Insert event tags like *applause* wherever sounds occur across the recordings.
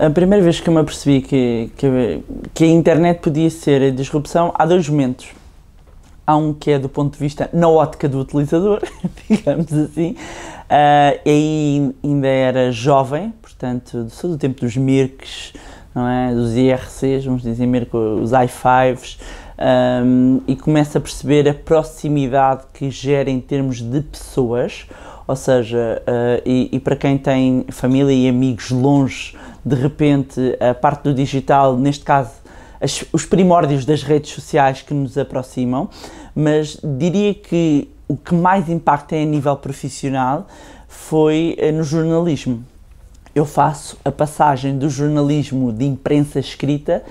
A primeira vez que eu me apercebi que, que, que, a internet podia ser a disrupção, há dois momentos. Há um que é do ponto de vista na ótica do utilizador, *laughs* digamos assim. Uh, ah, e aí ainda era jovem, portanto, sou do tempo dos Mirks, não é? dos IRCs, vamos dizer Mirk, os i5s, um, e começo a perceber a proximidade que gera em termos de pessoas ou seja, uh, e, e, para quem tem família e amigos longe, de repente a parte do digital, neste caso, as, os primórdios das redes sociais que nos aproximam, mas diria que o que mais impacta tem é a nível profissional foi eh, no jornalismo. Eu faço a passagem do jornalismo de imprensa escrita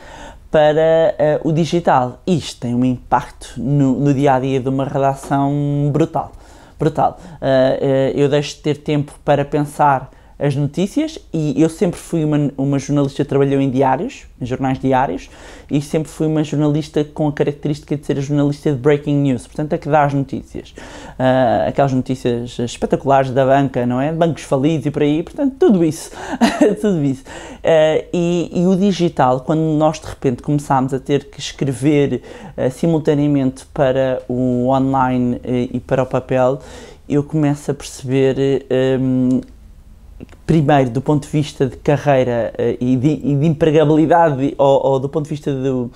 para uh, o digital. Isto tem um impacto no, no dia a dia de uma redação brutal apertado. Eh, eh, eu deixo de ter tempo para pensar as notícias e eu sempre fui uma, uma jornalista que trabalhou em diários, em jornais diários, e sempre fui uma jornalista com a característica de ser a jornalista de breaking news, portanto, a que dá as notícias. Uh, aquelas notícias espetaculares da banca, não é? Bancos falidos e por aí, portanto, tudo isso. *laughs* tudo isso. Uh, e, e, o digital, quando nós de repente começámos a ter que escrever uh, simultaneamente para o online eh, e para o papel, eu começo a perceber. Um, primeiro do ponto de vista de carreira eh, e de, e de empregabilidade ou, ou, do ponto de vista do,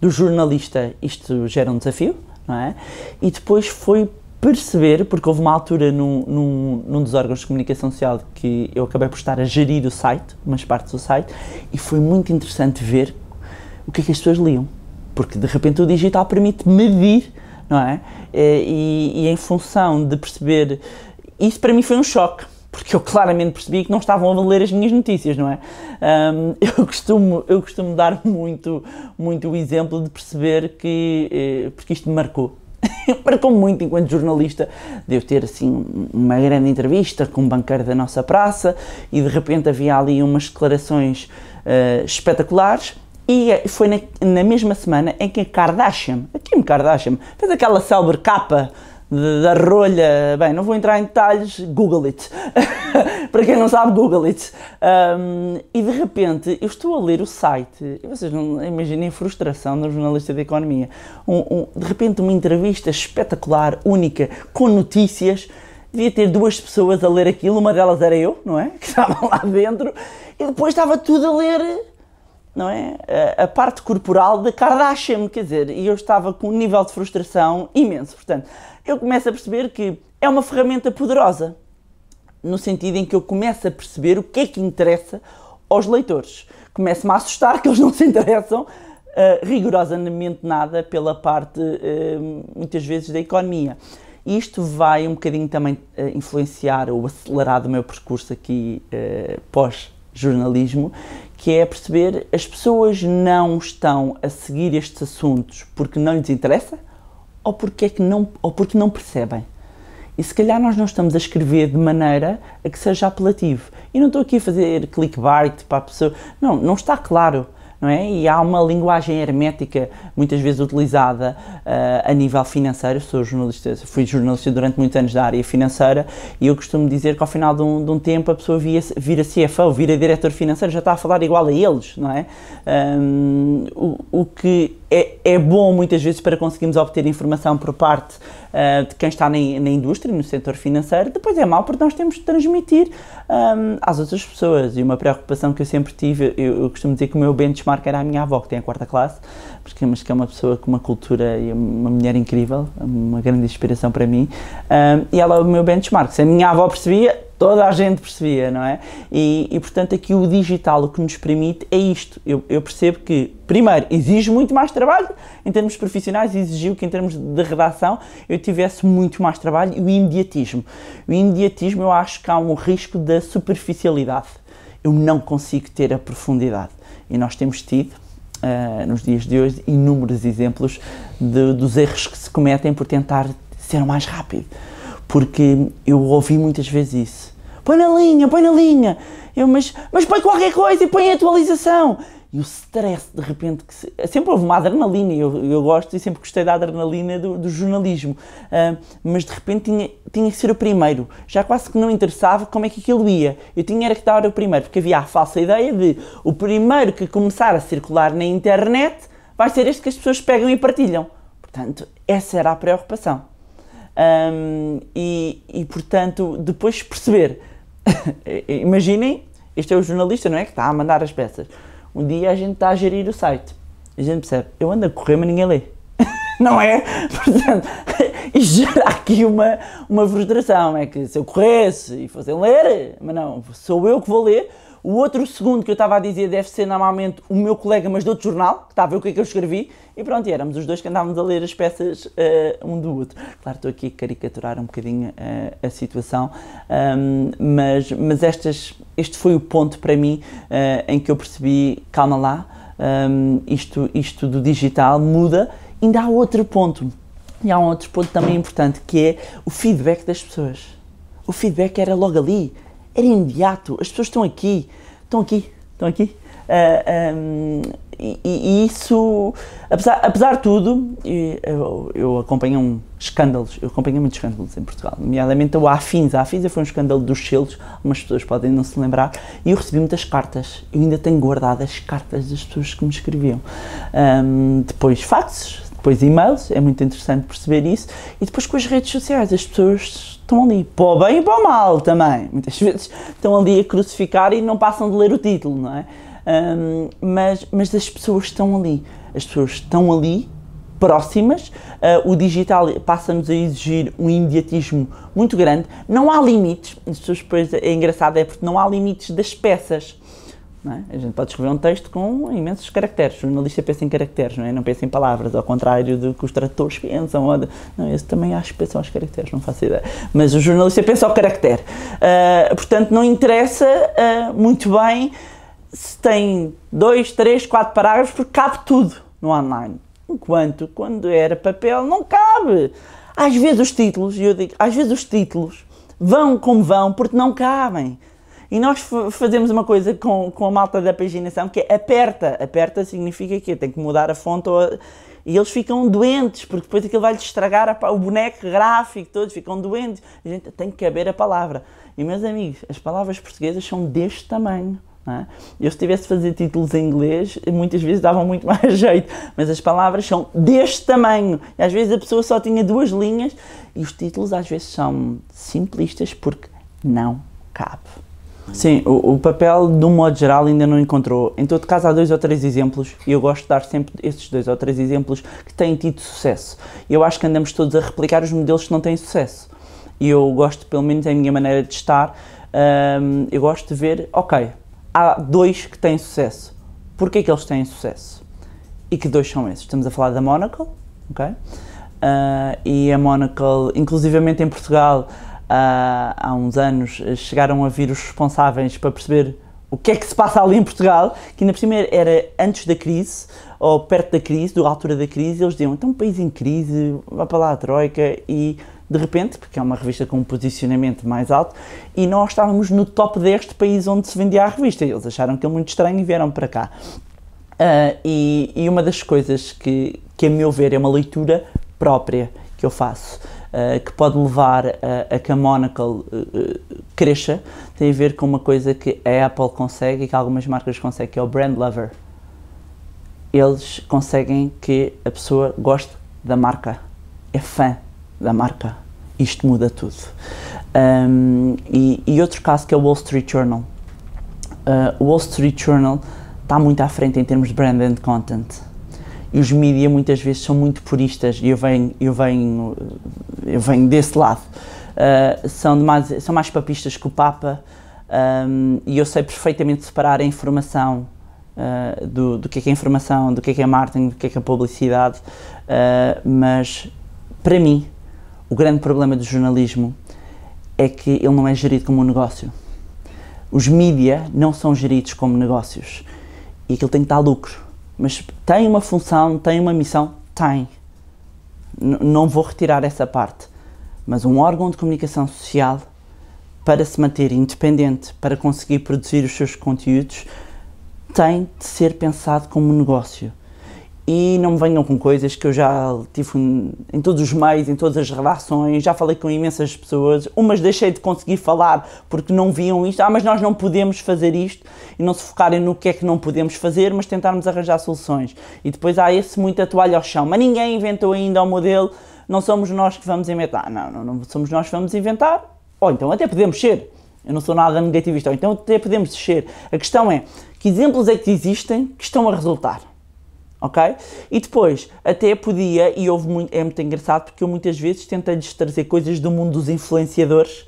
do, jornalista, isto gera um desafio, não é? E depois foi perceber, porque houve uma altura num, num, num dos órgãos de comunicação social que eu acabei por estar a gerir o site, umas partes do site, e foi muito interessante ver o que é que as pessoas liam. Porque de repente o digital permite medir, não é? Eh, e, e em função de perceber. Isso para mim foi um choque porque eu claramente percebi que não estavam a ler as minhas notícias, não é? Um, *laughs* eu, costumo, eu costumo dar muito, muito o exemplo de perceber que, eh, porque isto me marcou, *laughs* marcou muito enquanto jornalista de eu ter assim uma grande entrevista com um banqueiro da nossa praça e de repente havia ali umas declarações uh, espetaculares e eh, foi na, na, mesma semana em que a Kardashian, a Kim Kardashian, fez aquela célebre capa da rolha. Bem, não vou entrar em detalhes, Google it. *laughs* Para quem não sabe, Google it. Um, e de repente eu estou a ler o site, e vocês não imaginem a frustração do jornalista de economia. Um, um, de repente, uma entrevista espetacular, única, com notícias. Devia ter duas pessoas a ler aquilo, uma delas era eu, não é? *laughs* Que estava lá dentro, e depois estava tudo a ler não é? A, a, parte corporal da Kardashian, quer dizer, e eu estava com um nível de frustração imenso. Portanto, eu começo a perceber que é uma ferramenta poderosa, no sentido em que eu começo a perceber o que é que interessa aos leitores. Começo-me a assustar que eles não se interessam uh, rigorosamente nada pela parte, uh, muitas vezes, da economia. Isto vai um bocadinho também uh, influenciar ou acelerar o meu percurso aqui pós jornalismo, que é perceber as pessoas não estão a seguir estes assuntos porque não lhes interessa, ou porque, é que não, ou porque não percebem. E se calhar nós não estamos a escrever de maneira a que seja apelativo. E não estou aqui a fazer clickbait para a pessoa. Não, não está claro. Não é? E há uma linguagem hermética muitas vezes utilizada uh, a nível financeiro. sou jornalista, fui jornalista durante muitos anos da área financeira e eu costumo dizer que ao final de um, de um tempo a pessoa via, vira CFO, vira diretor financeiro, já está a falar igual a eles, não é? Um, ehm, o, o que é, é, bom muitas vezes para conseguirmos obter informação por parte uh, de quem está na, na, indústria, no setor financeiro, depois é mau porque nós temos de transmitir um, ah, às outras pessoas. E uma preocupação que eu sempre tive, eu, eu, costumo dizer que o meu benchmark era a minha avó, que tem a quarta classe, porque, mas que é uma pessoa com uma cultura e uma mulher incrível, uma grande inspiração para mim, um, ah, e ela é o meu benchmark. Se a minha avó percebia, toda a gente percebia, não é? E, e, portanto aqui o digital o que nos permite é isto. Eu, eu, percebo que, primeiro, exige muito mais trabalho em termos profissionais, exigiu que em termos de redação eu tivesse muito mais trabalho e o imediatismo. O imediatismo eu acho que há um risco da superficialidade. Eu não consigo ter a profundidade. E nós temos tido, uh, nos dias de hoje, inúmeros exemplos de, dos erros que se cometem por tentar ser mais rápido porque eu ouvi muitas vezes isso. Põe na linha, põe na linha. Eu, mas, mas põe qualquer coisa e põe a atualização. E o stress, de repente, que se, sempre houve uma adrenalina, eu, eu gosto e sempre gostei da adrenalina do, do jornalismo, uh, mas de repente tinha, tinha que ser o primeiro, já quase que não interessava como é que aquilo ia, eu tinha era que dar o primeiro, porque havia a falsa ideia de o primeiro que começar a circular na internet vai ser este que as pessoas pegam e partilham. Portanto, essa era a preocupação. Um, e, e, portanto, depois perceber. *laughs* Imaginem, este é o jornalista, não é? Que está a mandar as peças. Um dia a gente está a gerir o site. A gente percebe, eu ando a correr, mas ninguém lê. *laughs* não é? *laughs* Portanto, isto gera aqui uma, uma frustração. É que se eu corresse e fossem ler, mas não, sou eu que vou ler o outro segundo que eu estava a dizer deve ser normalmente o meu colega, mas de outro jornal, que estava a ver o que é que eu escrevi, e pronto, e éramos os dois que andávamos a ler as peças uh, um do outro. Claro, estou aqui a caricaturar um bocadinho uh, a situação, um, ehm, mas, mas estas, este foi o ponto para mim uh, em que eu percebi, calma lá, um, ehm, isto, isto do digital muda. Ainda há outro ponto, e há um outro ponto também importante, que é o feedback das pessoas. O feedback era logo ali era imediato. As pessoas estão aqui, estão aqui, estão aqui. Uh, ah, um, e, e, isso, apesar, apesar de tudo, eu, eu acompanho um escândalos, eu acompanho muitos escândalos em Portugal, nomeadamente o Afins. A Afins foi um escândalo dos selos, algumas pessoas podem não se lembrar, e eu recebi muitas cartas. Eu ainda tenho guardado as cartas das pessoas que me escreviam. Um, depois, faxes, depois e-mails, é muito interessante perceber isso, e depois com as redes sociais, as pessoas estão ali, para o bem e para o mal também, muitas *laughs* vezes estão ali a crucificar e não passam de ler o título, não é? Um, mas, mas as pessoas estão ali, as pessoas estão ali, próximas, uh, o digital passa-nos a exigir um imediatismo muito grande, não há limites, as pessoas depois, é engraçado, é porque não há limites das peças, é? A gente pode escrever um texto com imensos caracteres. O jornalista pensa em caracteres, não, é? não pensa em palavras, ao contrário do que os tradutores pensam. Ou de... Não, eu também acho que pensam aos caracteres, não faço ideia. Mas o jornalista pensa ao caractere. Uh, portanto, não interessa uh, muito bem se tem dois, três, quatro parágrafos, porque cabe tudo no online. Enquanto quando era papel, não cabe. Às vezes os títulos, eu digo, às vezes os títulos vão como vão porque não cabem. E nós fazemos uma coisa com, com a malta da paginação que é aperta. Aperta significa que tem que mudar a fonte ou a... e eles ficam doentes, porque depois aquilo vai-lhes estragar a... o boneco gráfico, todos ficam doentes. A gente tem que caber a palavra. E meus amigos, as palavras portuguesas são deste tamanho. É? Eu se tivesse de fazer títulos em inglês, muitas vezes davam muito *laughs* mais jeito, mas as palavras são deste tamanho. E às vezes a pessoa só tinha duas linhas e os títulos às vezes são simplistas porque não cabe. Sim, o, o, papel, de um modo geral, ainda não encontrou. Em todo caso, há dois ou três exemplos, e eu gosto de dar sempre esses dois ou três exemplos que têm tido sucesso. Eu acho que andamos todos a replicar os modelos que não têm sucesso. E eu gosto, pelo menos, em é minha maneira de estar, hum, eu gosto de ver, ok, há dois que têm sucesso. Porquê é que eles têm sucesso? E que dois são esses? Estamos a falar da Monaco, ok? Uh, e a Monaco, inclusivamente em Portugal, há uns anos eh, chegaram a vir os responsáveis para perceber o que é que se passa ali em Portugal, que na primeira era antes da crise, ou perto da crise, da altura da crise, eles diziam, então um país em crise, vá para lá a Troika, e de repente, porque é uma revista com um posicionamento mais alto, e nós estávamos no top 10 de país onde se vendia a revista, e eles acharam que é muito estranho e vieram para cá. Uh, e, e uma das coisas que, que, a meu ver, é uma leitura própria que eu faço. Eh, que pode levar a, a que a Monocle uh, cresça tem a ver com uma coisa que a Apple consegue e que algumas marcas conseguem, que é o brand lover. Eles conseguem que a pessoa goste da marca, é fã da marca. Isto muda tudo. Um, e, e, outro caso que é o Wall Street Journal. Uh, o Wall Street Journal está muito à frente em termos de brand and content e os mídias muitas vezes são muito puristas e eu venho, eu venho, eu venho desse lado. Uh, são, demais, são mais papistas que o Papa um, e eu sei perfeitamente separar a informação uh, do, do que é que é informação, do que é que é marketing, do que é que é publicidade, uh, mas para mim o grande problema do jornalismo é que ele não é gerido como um negócio. Os mídias não são geridos como negócios e aquilo tem que dar lucro mas tem uma função, tem uma missão? Tem. N não vou retirar essa parte. Mas um órgão de comunicação social, para se manter independente, para conseguir produzir os seus conteúdos, tem de ser pensado como um negócio e não me venham com coisas que eu já tive em todos os meios, em todas as relações, já falei com imensas pessoas, umas deixei de conseguir falar porque não viam isto, ah, mas nós não podemos fazer isto, e não se focarem no que é que não podemos fazer, mas tentarmos arranjar soluções. E depois há esse muita toalha ao chão, mas ninguém inventou ainda o modelo, não somos nós que vamos inventar, ah, não, não, não somos nós que vamos inventar, ou então até podemos ser, eu não sou nada negativista, então até podemos ser. A questão é que exemplos é que existem que estão a resultar? ok? E depois, até podia, e houve muito, é muito engraçado porque eu muitas vezes tentei trazer coisas do mundo dos influenciadores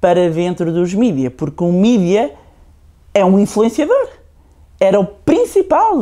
para dentro dos mídia, porque o mídia é um influenciador, era o principal.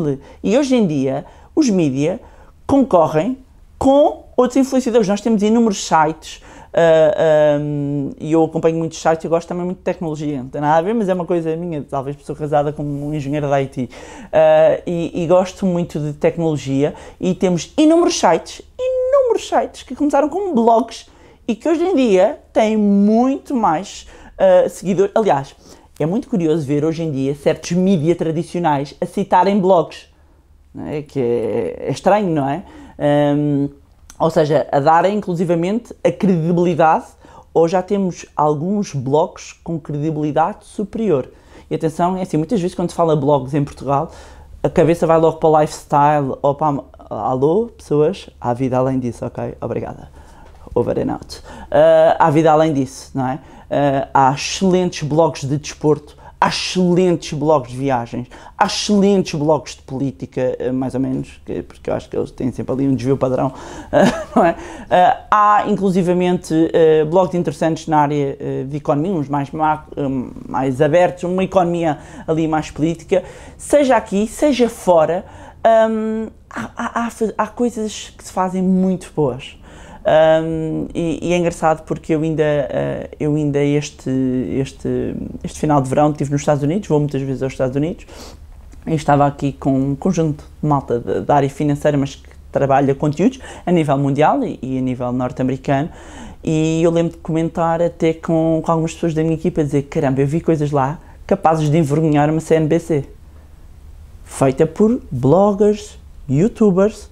E hoje em dia, os mídia concorrem com outros influenciadores. Nós temos inúmeros sites, Uh, ah, um, ah, e eu acompanho muitos sites e gosto também muito de tecnologia, não tem nada a ver, mas é uma coisa minha, talvez pessoa casada com um engenheiro da IT. Uh, ah, e, e, gosto muito de tecnologia e temos inúmeros sites, inúmeros sites que começaram com blogs e que hoje em dia têm muito mais uh, seguidores. Aliás, é muito curioso ver hoje em dia certos mídias tradicionais a citarem blogs, é? que é, é, estranho, não é? Um, ou seja, a dar inclusivamente a credibilidade, ou já temos alguns blogs com credibilidade superior. E atenção, é assim, muitas vezes quando se fala blogs em Portugal, a cabeça vai logo para o lifestyle ou para alô, pessoas, há vida além disso, ok? Obrigada. Over and out. Uh, há vida além disso, não é? Uh, há excelentes blogs de desporto, há excelentes blogs de viagens, há excelentes blogs de política, eh, mais ou menos, porque eu acho que eles têm sempre ali um desvio padrão, *laughs* eh, não é? Eh, há, inclusivamente, blogs interessantes na área de economia, uns mais, mais abertos, uma economia ali mais política, seja aqui, seja fora, ehm, há, há, há coisas que se fazem muito boas. Um, e, e, é engraçado porque eu ainda, uh, eu ainda este, este, este final de verão estive nos Estados Unidos, vou muitas vezes aos Estados Unidos, e estava aqui com um conjunto de malta da área financeira, mas que trabalha conteúdos a nível mundial e, e a nível norte-americano. E eu lembro de comentar até com, com algumas pessoas da minha equipa, dizer: caramba, eu vi coisas lá capazes de envergonhar uma CNBC. Feita por bloggers, youtubers,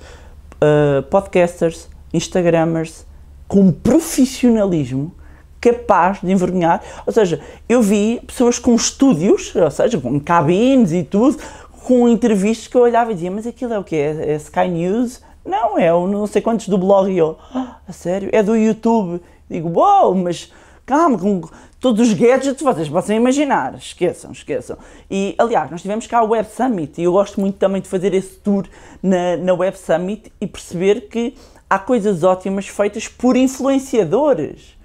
uh, podcasters, Instagrammers com profissionalismo capaz de envergonhar. Ou seja, eu vi pessoas com estúdios, ou seja, com cabines e tudo, com entrevistas que eu olhava e dizia: Mas aquilo é o quê? É, é Sky News? Não, é o não sei quantos do blog. E eu, ah, a sério? É do YouTube. Digo: Uou, wow, mas calma, com todos os gadgets vocês possam imaginar. Esqueçam, esqueçam. E, aliás, nós tivemos cá o Web Summit e eu gosto muito também de fazer esse tour na, na Web Summit e perceber que há coisas ótimas feitas por influenciadores.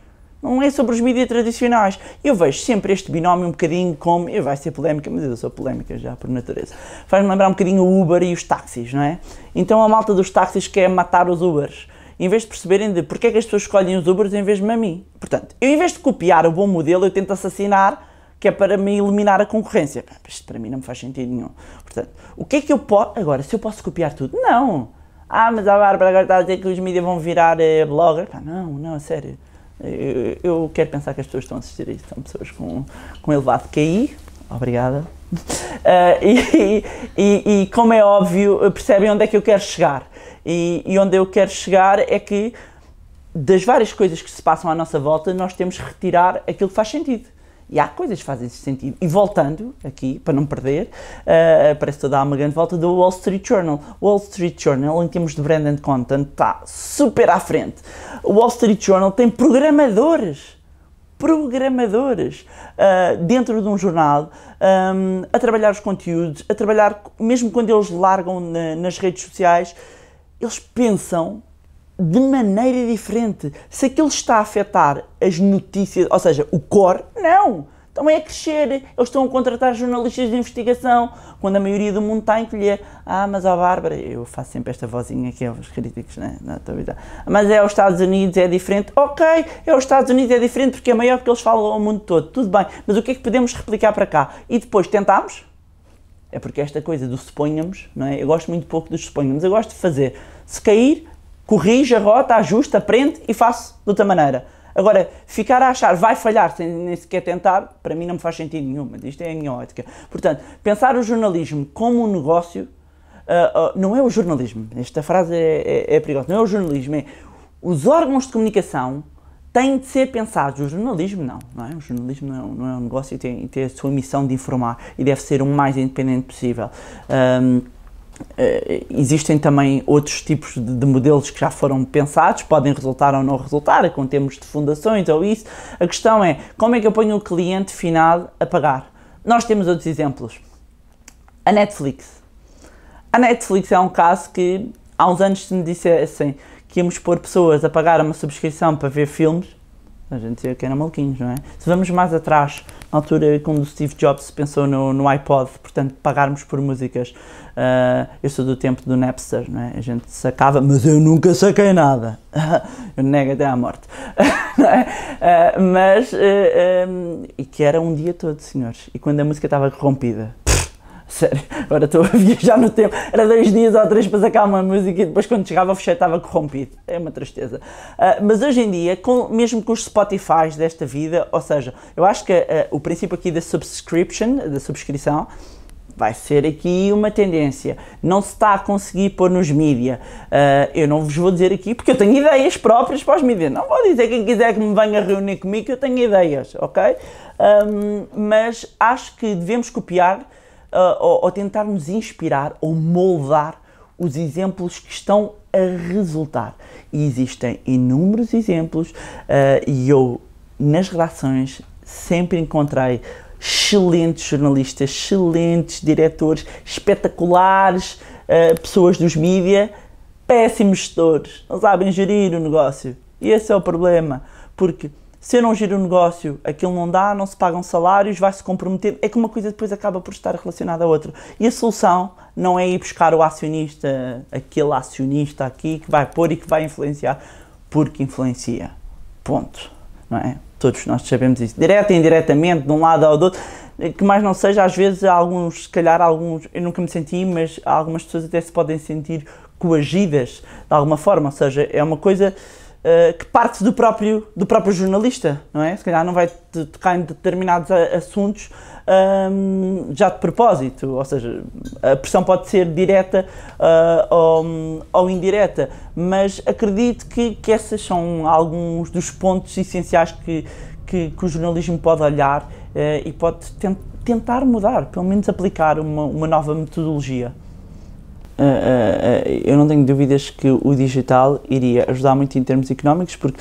Não é sobre os mídias tradicionais. Eu vejo sempre este binómio um bocadinho como. Eu vai ser polémica, mas eu sou polémica já por natureza. Faz-me lembrar um bocadinho o Uber e os táxis, não é? Então a malta dos táxis quer matar os Ubers. Em vez de perceberem de porque é que as pessoas escolhem os Ubers em vez de mim. Portanto, eu em vez de copiar o bom modelo, eu tento assassinar, que é para me eliminar a concorrência. Ah, isto para mim não me faz sentido nenhum. Portanto, o que é que eu posso. Agora, se eu posso copiar tudo? Não! Ah, mas a Bárbara agora está a dizer que os mídias vão virar eh, blogger. Pá, não, não, sério. Eu, eu, quero pensar que as pessoas estão a assistir a isto. São pessoas com, com elevado QI. Obrigada. Uh, *laughs* e, e, e, como é óbvio, percebem onde é que eu quero chegar. E, e onde eu quero chegar é que das várias coisas que se passam à nossa volta, nós temos que retirar aquilo que faz sentido. E há coisas que fazem esse sentido. E voltando aqui, para não perder, uh, parece toda uma grande volta do Wall Street Journal. O Wall Street Journal, em termos de brand and content, está super à frente. O Wall Street Journal tem programadores programadores uh, dentro de um jornal, um, ehm, a trabalhar os conteúdos, a trabalhar, mesmo quando eles largam na, nas redes sociais, eles pensam de maneira diferente. Se aquilo está a afetar as notícias, ou seja, o core, não. Estão é a crescer, eles estão a contratar jornalistas de investigação, quando a maioria do mundo está a encolher. Ah, mas a Bárbara, eu faço sempre esta vozinha aqui aos é críticos, né? Não, é? mas é os Estados Unidos, é diferente. Ok, é os Estados Unidos, é diferente porque é maior porque eles falam ao mundo todo. Tudo bem, mas o que é que podemos replicar para cá? E depois tentámos? É porque esta coisa do suponhamos, não é? Eu gosto muito pouco dos suponhamos, eu gosto de fazer. Se cair, corrija, a rota, ajusta, aprende e faço de outra maneira. Agora, ficar a achar vai falhar sem nem sequer tentar, para mim não me faz sentido nenhum, mas isto é a minha ótica. Portanto, pensar o jornalismo como um negócio uh, uh, não é o jornalismo. Esta frase é, é, é perigosa. Não é o jornalismo, é os órgãos de comunicação têm de ser pensados. O jornalismo não, não é? O jornalismo não é, não é um negócio e tem, tem a sua missão de informar e deve ser o mais independente possível. Um, eh, existem também outros tipos de, de, modelos que já foram pensados, podem resultar ou não resultar, é com termos de fundações ou isso. A questão é como é que eu ponho o cliente final a pagar? Nós temos outros exemplos. A Netflix. A Netflix é um caso que há uns anos se me dissessem que íamos pôr pessoas a pagar uma subscrição para ver filmes, a gente dizia que era maluquinhos, não é? Se vamos mais atrás, na altura quando o Steve Jobs pensou no, no iPod, portanto, pagarmos por músicas, uh, eu sou do tempo do Napster, não é? A gente sacava, mas eu nunca saquei nada. *laughs* eu nego até à morte. *laughs* é? uh, mas, uh, eh, um, e que era um dia todo, senhores. E quando a música estava corrompida, Sério, agora estou a viajar no tempo. Era dois dias ou três para sacar uma música e depois quando chegava o fecheiro estava corrompido. É uma tristeza. Uh, mas hoje em dia, com, mesmo com os Spotify desta vida, ou seja, eu acho que uh, o princípio aqui da subscription, da subscrição, vai ser aqui uma tendência. Não se está a conseguir pôr nos mídia. Uh, eu não vos vou dizer aqui, porque eu tenho ideias próprias para os mídia. Não vou dizer quem quiser que me venha reunir comigo, eu tenho ideias, ok? Um, mas acho que devemos copiar uh, ou, ou inspirar ou moldar os exemplos que estão a resultar. E existem inúmeros exemplos uh, e eu, nas redações, sempre encontrei excelentes jornalistas, excelentes diretores, espetaculares uh, pessoas dos mídia, péssimos gestores, não sabem gerir o negócio. E esse é o problema, porque se eu não giro o um negócio, aquilo não dá, não se pagam salários, vai-se comprometer, é que uma coisa depois acaba por estar relacionada a outra. E a solução não é ir buscar o acionista, aquele acionista aqui que vai pôr e que vai influenciar, porque influencia. Ponto. Não é? Todos nós sabemos isso. Direto e indiretamente, de um lado ao outro, que mais não seja, às vezes alguns, se calhar alguns, eu nunca me senti, mas algumas pessoas até se podem sentir coagidas de alguma forma, ou seja, é uma coisa eh, que parte do próprio, do próprio jornalista, não é? Se calhar não vai tocar em determinados eh, assuntos um, ehm, já de propósito, ou seja, a pressão pode ser direta uh, ou, ou, indireta, mas acredito que, que esses são alguns dos pontos essenciais que, que, que o jornalismo pode olhar uh, e pode tent, tentar mudar, pelo menos aplicar uma, uma nova metodologia. Eh, eh, eh, eu não tenho dúvidas que o digital iria ajudar muito em termos económicos, porque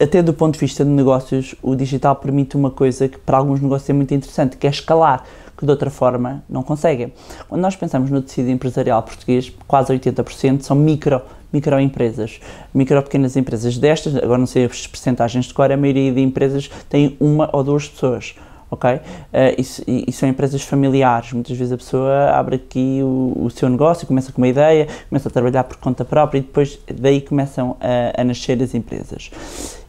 até do ponto de vista de negócios, o digital permite uma coisa que para alguns negócios é muito interessante, que é escalar, que de outra forma não conseguem. Quando nós pensamos no tecido empresarial português, quase 80% são micro microempresas, micro pequenas empresas destas, agora não sei as percentagens de cor, a maioria de empresas tem uma ou duas pessoas ok? Uh, isso, e, são empresas familiares. Muitas vezes a pessoa abre aqui o, o, seu negócio, começa com uma ideia, começa a trabalhar por conta própria e depois daí começam a, a nascer as empresas.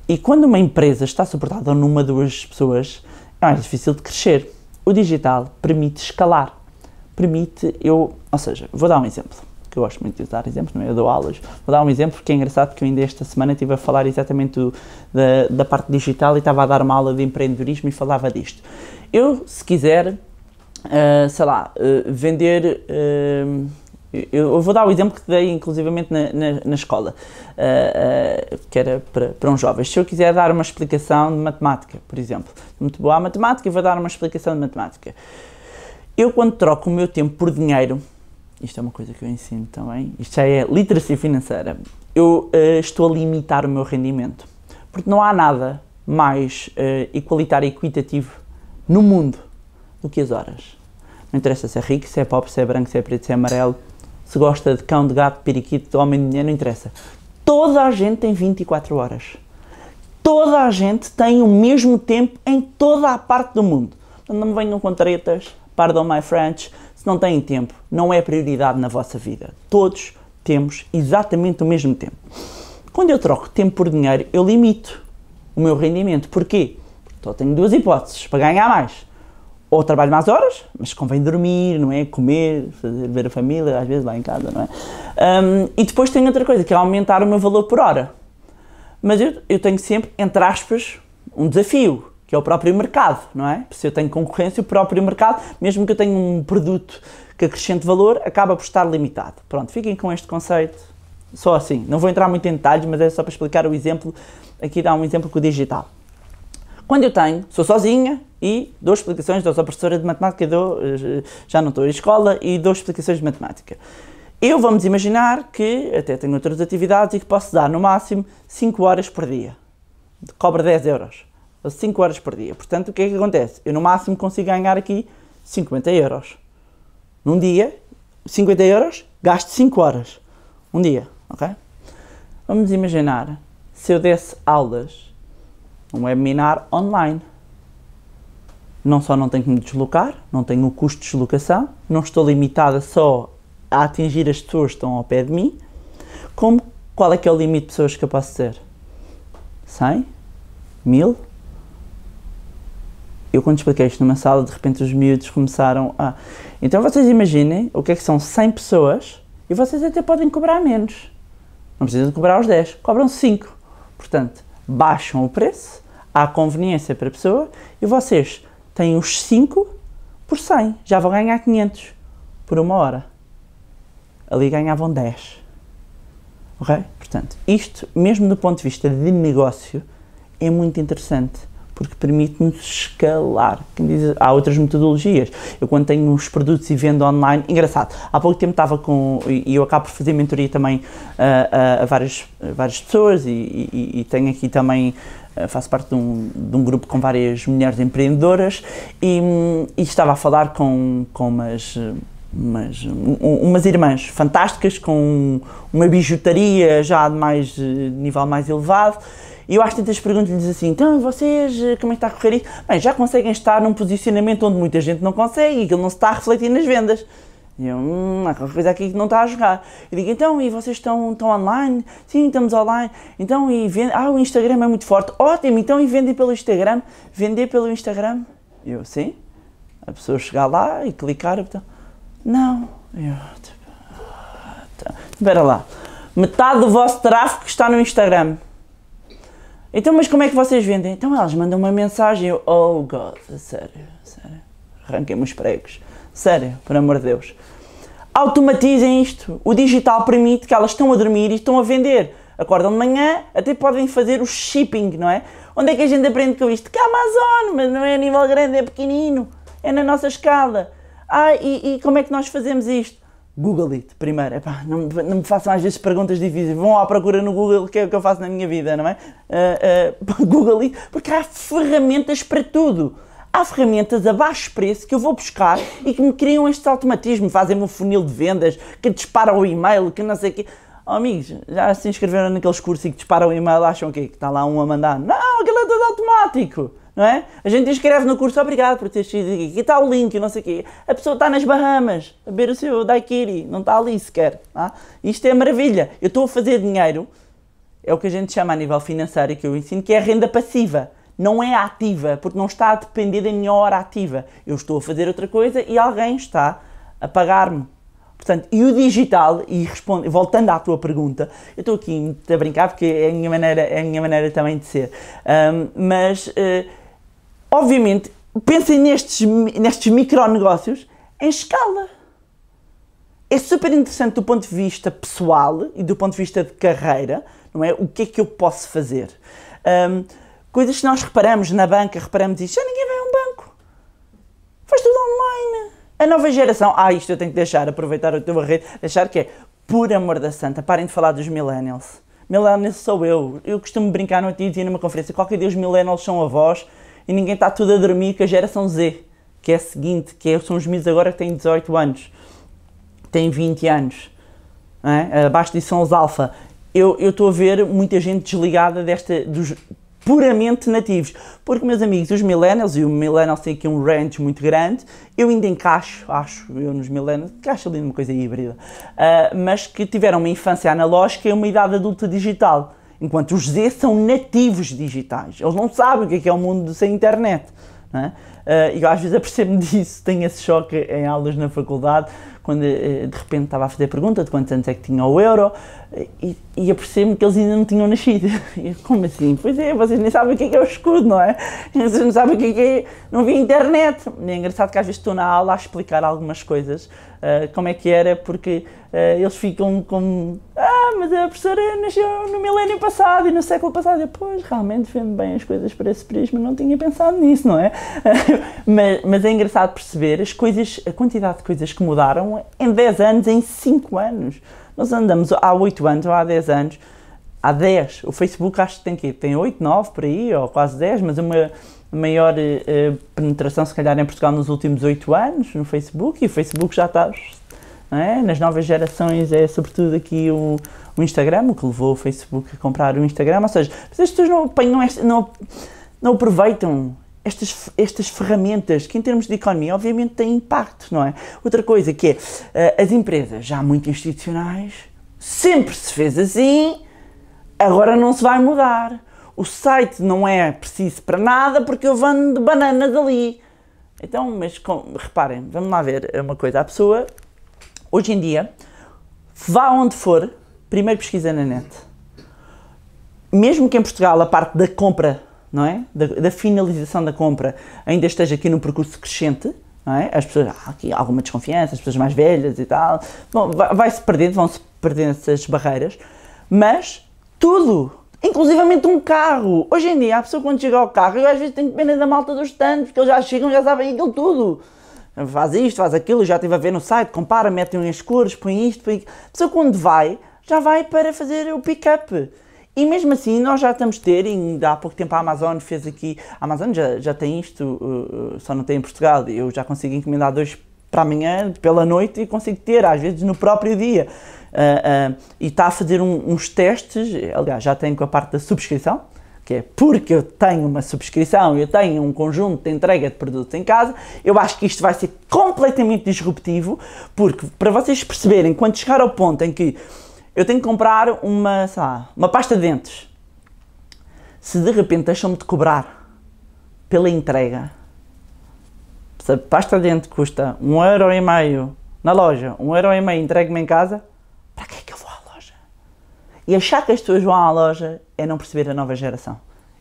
E quando uma empresa está suportada numa, duas pessoas, é mais difícil de crescer. O digital permite escalar, permite eu, ou seja, vou dar um exemplo que eu gosto muito de usar exemplos, não é? eu dou aulas. Vou dar um exemplo que é engraçado, porque eu ainda esta semana estive a falar exatamente do, da, da parte digital e estava a dar uma aula de empreendedorismo e falava disto. Eu, se quiser, uh, sei lá, uh, vender. Uh, eu, vou dar o exemplo que dei inclusivamente na, na, na escola, que era para, para uns jovens. Se eu quiser dar uma explicação de matemática, por exemplo, muito boa a matemática e vou dar uma explicação de matemática. Eu, quando troco o meu tempo por dinheiro, isto é uma coisa que eu ensino também. Isto já é literacia financeira. Eu uh, estou a limitar o meu rendimento. Porque não há nada mais uh, eh, igualitário e equitativo no mundo do que as horas. Não interessa se é rico, se é pobre, se é branco, se é preto, se é amarelo, se gosta de cão, de gato, de periquito, de homem, de mulher, não interessa. Toda a gente tem 24 horas. Toda a gente tem o mesmo tempo em toda a parte do mundo. não me venham com tretas, pardon my French, se não têm tempo, não é prioridade na vossa vida. Todos temos exatamente o mesmo tempo. Quando eu troco tempo por dinheiro, eu limito o meu rendimento. Porquê? Porque só tenho duas hipóteses para ganhar mais. Ou trabalho mais horas, mas convém dormir, não é? Comer, fazer, ver a família, às vezes lá em casa, não é? Um, e depois tenho outra coisa, que é aumentar o meu valor por hora. Mas eu, eu tenho sempre, entre aspas, um desafio que é o próprio mercado, não é? Se eu tenho concorrência, o próprio mercado, mesmo que eu tenha um produto que acrescente valor, acaba por estar limitado. Pronto, fiquem com este conceito. Só assim, não vou entrar muito em detalhes, mas é só para explicar o exemplo. Aqui dá um exemplo com o digital. Quando eu tenho, sou sozinha e dou explicações, dou sou professora de matemática, dou, eh, já não estou em escola e dou explicações de matemática. Eu vamos imaginar que até tenho outras atividades e que posso dar no máximo 5 horas por dia. Cobra 10 euros. 5 horas por dia. Portanto, o que é que acontece? Eu no máximo consigo ganhar aqui 50 euros. Num dia, 50 euros, gasto 5 horas. Um dia, ok? Vamos imaginar se eu desse aulas, um webinar online. Não só não tenho que me deslocar, não tenho o custo de deslocação, não estou limitada só a atingir as pessoas que estão ao pé de mim, como qual é que é o limite de pessoas que eu posso ter? 100? 1000? eu quando expliquei isto numa sala, de repente os miúdos começaram a. Então vocês imaginem o que é que são 100 pessoas e vocês até podem cobrar menos. Não precisam cobrar os 10, cobram 5. Portanto, baixam o preço, há conveniência para a pessoa e vocês têm os 5 por 100. Já vão ganhar 500 por uma hora. Ali ganhavam 10. Ok? Portanto, isto, mesmo do ponto de vista de negócio, é muito interessante porque permite-nos escalar. Diz, há outras metodologias. Eu, quando tenho uns produtos e vendo online, engraçado, há pouco tempo estava com, e eu acabo por fazer mentoria também a, a várias, a várias pessoas, e, e, e tenho aqui também eh, faço parte de um, de um, grupo com várias mulheres empreendedoras e, e estava a falar com, com umas, umas, umas irmãs fantásticas com uma bijutaria já de mais eh, de nível mais elevado e eu que tantas perguntas lhes assim: então vocês, eh, como é que está a correr isso? Bem, já conseguem estar num posicionamento onde muita gente não consegue e que não se está a refletir nas vendas. E eu, hum, há qualquer coisa aqui que não está a jogar. Eu digo, então, e vocês estão, estão online? Sim, estamos online. Então, e vende... Ah, o Instagram é muito forte. Ótimo, então, e vendem pelo Instagram? Vender pelo Instagram? Eu, sim. A pessoa chegar lá e clicar. Então, não. Eu, tipo, ah, tá, espera lá. Metade do vosso tráfego está no Instagram. Então, mas como é que vocês vendem? Então elas mandam uma mensagem, eu, oh God, sério, sério, arranquem-me os pregos, sério, por amor de Deus. Automatizem isto. O digital permite que elas estão a dormir e estão a vender. Acordam de manhã, até podem fazer o shipping, não é? Onde é que a gente aprende com isto? Que a Amazon, mas não é a nível grande, é pequenino, é na nossa escala. Ah, e, e como é que nós fazemos isto? Google it primeiro. Epá, não, não me façam às vezes perguntas difíceis. Vão à procura no Google, que é o que eu faço na minha vida, não é? Uh, uh, *laughs* Google it, porque há ferramentas para tudo. Há ferramentas a baixo preço que eu vou buscar e que me criam este automatismo, fazem-me um funil de vendas, que disparam o e-mail, que não sei o quê. Oh, amigos, já se inscreveram naqueles cursos e que disparam o e-mail, acham o quê? Que está lá um a mandar. Não, aquilo é tudo automático não é? A gente escreve no curso, obrigado por ter sido aqui, aqui está o link, não sei o quê. A pessoa está nas Bahamas, a beber o seu daiquiri, não está ali sequer. Tá? Isto é maravilha. Eu estou a fazer dinheiro, é o que a gente chama a nível financeiro, que eu ensino, que é renda passiva. Não é ativa, porque não está a depender da minha hora ativa. Eu estou a fazer outra coisa e alguém está a pagar-me. Portanto, e o digital, e responde, voltando à tua pergunta, eu estou aqui a brincar porque é a minha maneira, é a minha maneira também de ser, um, mas uh, obviamente, pensem nestes, nestes micronegócios em escala. É super interessante do ponto de vista pessoal e do ponto de vista de carreira, não é? O que é que eu posso fazer? Um, coisas que nós reparamos na banca, reparamos isso, já ah, ninguém vai a um banco. Faz tudo online. A nova geração, ah, isto eu tenho que deixar, aproveitar a tua rede, deixar que é, por amor da santa, parem de falar dos millennials. Millennials sou eu. Eu costumo brincar no outro dia numa conferência, qualquer dia os millennials são avós, e ninguém está tudo a dormir com a geração Z, que é a seguinte, que é, são os miúdos agora que têm 18 anos, têm 20 anos. É? Abaixo disso são os alfa. Eu estou a ver muita gente desligada desta, dos puramente nativos. Porque, meus amigos, os millennials, e o millennial tem aqui um range muito grande, eu ainda encaixo, acho eu nos millennials, encaixo ali numa coisa híbrida, uh, mas que tiveram uma infância analógica e uma idade adulta digital. Enquanto os Z são nativos digitais. Eles não sabem o que é, que é o mundo sem internet. Né? Uh, eu às vezes apercebo-me *laughs* disso, tenho esse choque em aulas na faculdade, quando eh, de repente estava a fazer pergunta de quantos anos é que tinha o euro eh, e, e apercebo-me que eles ainda não tinham nascido. *laughs* Eu, como assim? Pois é, vocês nem sabem o que é, que é o escudo, não é? Vocês não sabem o que é, que é não vi internet. É engraçado que às vezes estou na aula a explicar algumas coisas, uh, como é que era, porque uh, eles ficam como. Ah, ah, mas a professora nasceu no milénio passado e no século passado. Eu, pois, realmente vendo bem as coisas por esse prisma, não tinha pensado nisso, não é? *laughs* mas, mas é engraçado perceber as coisas, a quantidade de coisas que mudaram em 10 anos, em 5 anos. Nós andamos há 8 anos ou há 10 anos, há 10, o Facebook acho que tem que tem 8, 9 por aí, ou quase 10, mas uma maior uh, penetração se calhar em Portugal nos últimos 8 anos no Facebook e o Facebook já está é? Nas novas gerações é sobretudo aqui o, o Instagram, o que levou o Facebook a comprar o Instagram. Ou seja, as pessoas não apanham, não, não aproveitam estas, estas ferramentas que, em termos de economia, obviamente têm impacto, não é? Outra coisa que é eh, as empresas já muito institucionais, sempre se fez assim, agora não se vai mudar. O site não é preciso para nada porque eu vendo bananas ali. Então, mas com, reparem, vamos lá ver uma coisa. A pessoa hoje em dia, vá onde for, primeiro pesquisa na net. Mesmo que em Portugal a parte da compra, não é? Da, da finalização da compra ainda esteja aqui no percurso crescente, não é? As pessoas, há ah, aqui alguma desconfiança, as pessoas mais velhas e tal, Bom, vai-se perdendo, vão-se perdendo essas barreiras, mas tudo inclusivamente um carro. Hoje em dia, a pessoa quando chega ao carro, eu às vezes tenho pena da malta dos tantos, porque eles já chegam, já sabem aquilo tudo faz isto, faz aquilo, já estive a ver no site, compara, mete umas cores, põe isto, põe aquilo. A pessoa quando vai, já vai para fazer o pick-up. E mesmo assim, nós já estamos a ter, ainda há pouco tempo a Amazon fez aqui, a Amazon já, já tem isto, uh, uh, só não tem em Portugal, eu já consigo encomendar dois para amanhã, pela noite, e consigo ter, às vezes no próprio dia. Uh, uh, e está a fazer um, uns testes, aliás, já tem com a parte da subscrição, que é porque eu tenho uma subscrição, eu tenho um conjunto de entrega de produtos em casa, eu acho que isto vai ser completamente disruptivo, porque para vocês perceberem, quando chegar ao ponto em que eu tenho que comprar uma, sei lá, uma pasta de dentes, se de repente deixam-me de cobrar pela entrega, se a pasta de dente custa um euro e meio na loja, um euro e meio entregue-me em casa, e achar que as pessoas vão à loja é não perceber a nova geração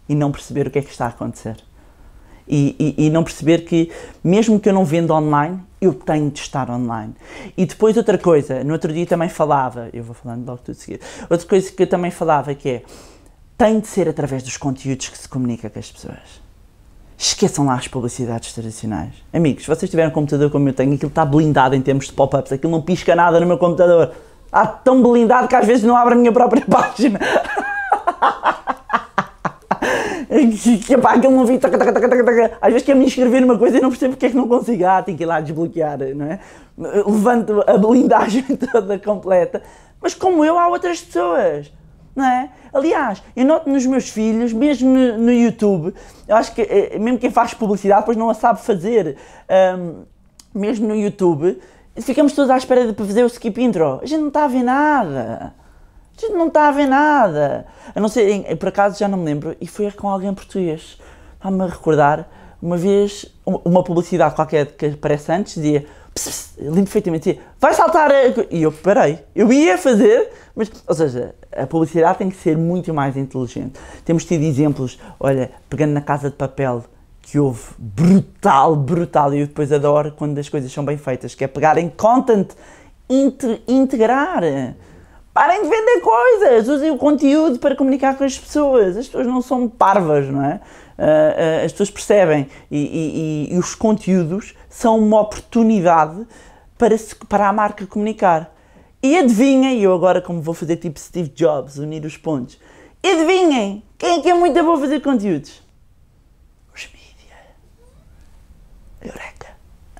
e não perceber o que é que está a acontecer. E, e, e, não perceber que, mesmo que eu não venda online, eu tenho de estar online. E depois, outra coisa, no outro dia também falava, eu vou falando logo tudo seguida, outra coisa que eu também falava que é: tem de ser através dos conteúdos que se comunica com as pessoas. Esqueçam lá as publicidades tradicionais. Amigos, vocês tiveram um computador como eu tenho, aquilo está blindado em termos de pop-ups, aquilo não pisca nada no meu computador. Ah, tão blindado que às vezes não abro a minha própria *laughs* página. Epá, aquilo não vi. Às vezes quero me inscrever numa coisa e não percebo porque é que não consigo. Ah, tenho que ir lá desbloquear, não é? Levanto a blindagem *laughs* toda completa. Mas como eu, há outras pessoas, não é? Aliás, eu noto nos meus filhos, mesmo no, no YouTube, eu acho que eh, mesmo quem faz publicidade depois não a sabe fazer. Um, mesmo no YouTube, ficamos todos à espera de fazer o skip intro. A gente não está a ver nada. A gente não está a ver nada. A não ser, por acaso já não me lembro, e foi com alguém português. Está-me a recordar, uma vez, uma publicidade qualquer que aparece antes, dizia, pss, lembro perfeitamente, dizia, vai saltar a... E eu parei. Eu ia fazer, mas, ou seja, a publicidade tem que ser muito mais inteligente. Temos tido exemplos, olha, pegando na Casa de Papel, que houve brutal, brutal, e eu depois adoro quando as coisas são bem feitas, que é pegar em content, inter, integrar. Parem de vender coisas, usem o conteúdo para comunicar com as pessoas. As pessoas não são parvas, não é? Uh, uh, as pessoas percebem e, e, e, os conteúdos são uma oportunidade para, se, para a marca comunicar. E adivinhem, eu agora como vou fazer tipo Steve Jobs, unir os pontos, adivinhem, quem é que é muito bom fazer conteúdos? Eureka!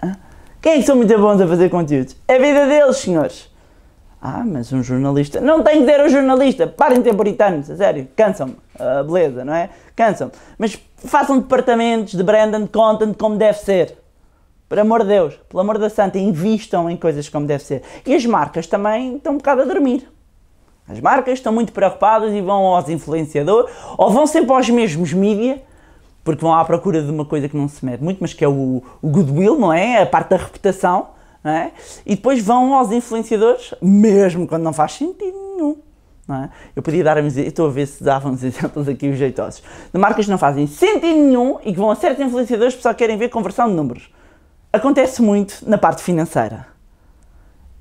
Hã? Quem é que são muito bons a fazer conteúdos? É a vida deles, senhores! Ah, mas um jornalista. Não tem que ter um jornalista! Parem de ter puritanos, a sério, cansam-me. Uh, beleza, não é? Cansam-me. Mas façam departamentos de branding, content como deve ser. Por amor de Deus, pelo amor da Santa, invistam em coisas como deve ser. E as marcas também estão um bocado a dormir. As marcas estão muito preocupadas e vão aos influenciadores ou vão sempre aos mesmos mídia porque vão à procura de uma coisa que não se mede muito, mas que é o, o goodwill, não é? A parte da reputação, não é? E depois vão aos influenciadores, mesmo quando não faz sentido nenhum. É? Eu podia dar a dizer, estou a ver se dávamos *laughs* exemplos aqui os jeitosos, de marcas que não fazem sentido nenhum e que vão a certos influenciadores que só querem ver conversão de números. Acontece muito na parte financeira.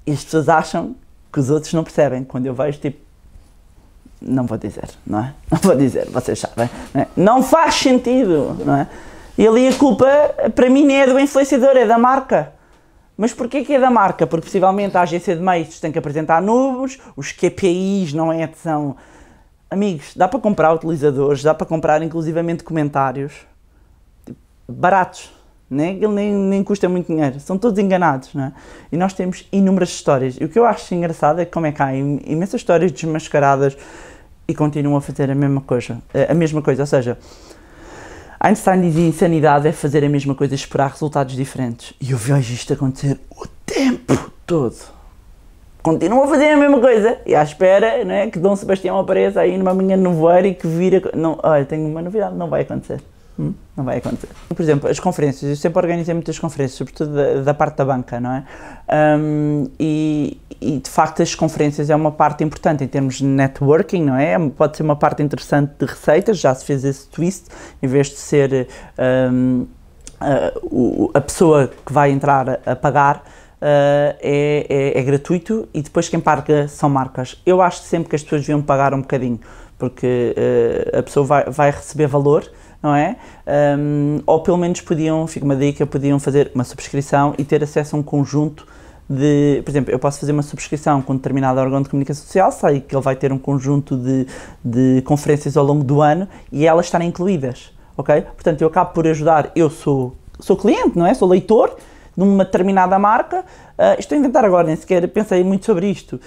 E as pessoas acham que os outros não percebem. Quando eu vejo, tipo, não vou dizer, não é? *laughs* Não vou dizer, vocês sabem. Não, é? não faz sentido, não é? E ali a culpa, para mim, nem é do influenciador, é da marca. Mas porquê que é da marca? Porque possivelmente a agência de meios tem que apresentar números, os KPIs não é são... Amigos, dá para comprar utilizadores, dá para comprar inclusivamente comentários tipo, baratos, né? nem, nem custa muito dinheiro, são todos enganados, não é? E nós temos inúmeras histórias. E o que eu acho engraçado é como é que há imensas histórias desmascaradas, e continuam a fazer a mesma coisa. Eh, a mesma coisa, ou seja, Einstein dizia insanidade é fazer a mesma coisa e esperar resultados diferentes. E eu vejo isto acontecer o tempo todo. Continuam a fazer a mesma coisa e à espera não é, que Dom Sebastião apareça aí numa manhã de nevoeiro e que vira. Não, olha, tenho uma novidade, não vai acontecer. Hum, não vai acontecer. Por exemplo, as conferências, eu sempre organizei muitas conferências, sobretudo da, da parte da banca, não é? Um, e, e, de facto as conferências é uma parte importante em termos de networking, não é? Pode ser uma parte interessante de receitas, já se fez esse twist, em vez de ser um, a, a pessoa que vai entrar a pagar, Uh, é, é, é, gratuito e depois quem paga são marcas. Eu acho sempre que as pessoas deviam pagar um bocadinho, porque uh, a pessoa vai, vai receber valor não é? Um, ou pelo menos podiam, fica uma dica, podiam fazer uma subscrição e ter acesso a um conjunto de, por exemplo, eu posso fazer uma subscrição com um determinado órgão de comunicação social, sei que ele vai ter um conjunto de, de conferências ao longo do ano e elas estarem incluídas, ok? Portanto, eu acabo por ajudar, eu sou, sou cliente, não é? Sou leitor de uma determinada marca, uh, estou a inventar agora, nem sequer pensei muito sobre isto, uh,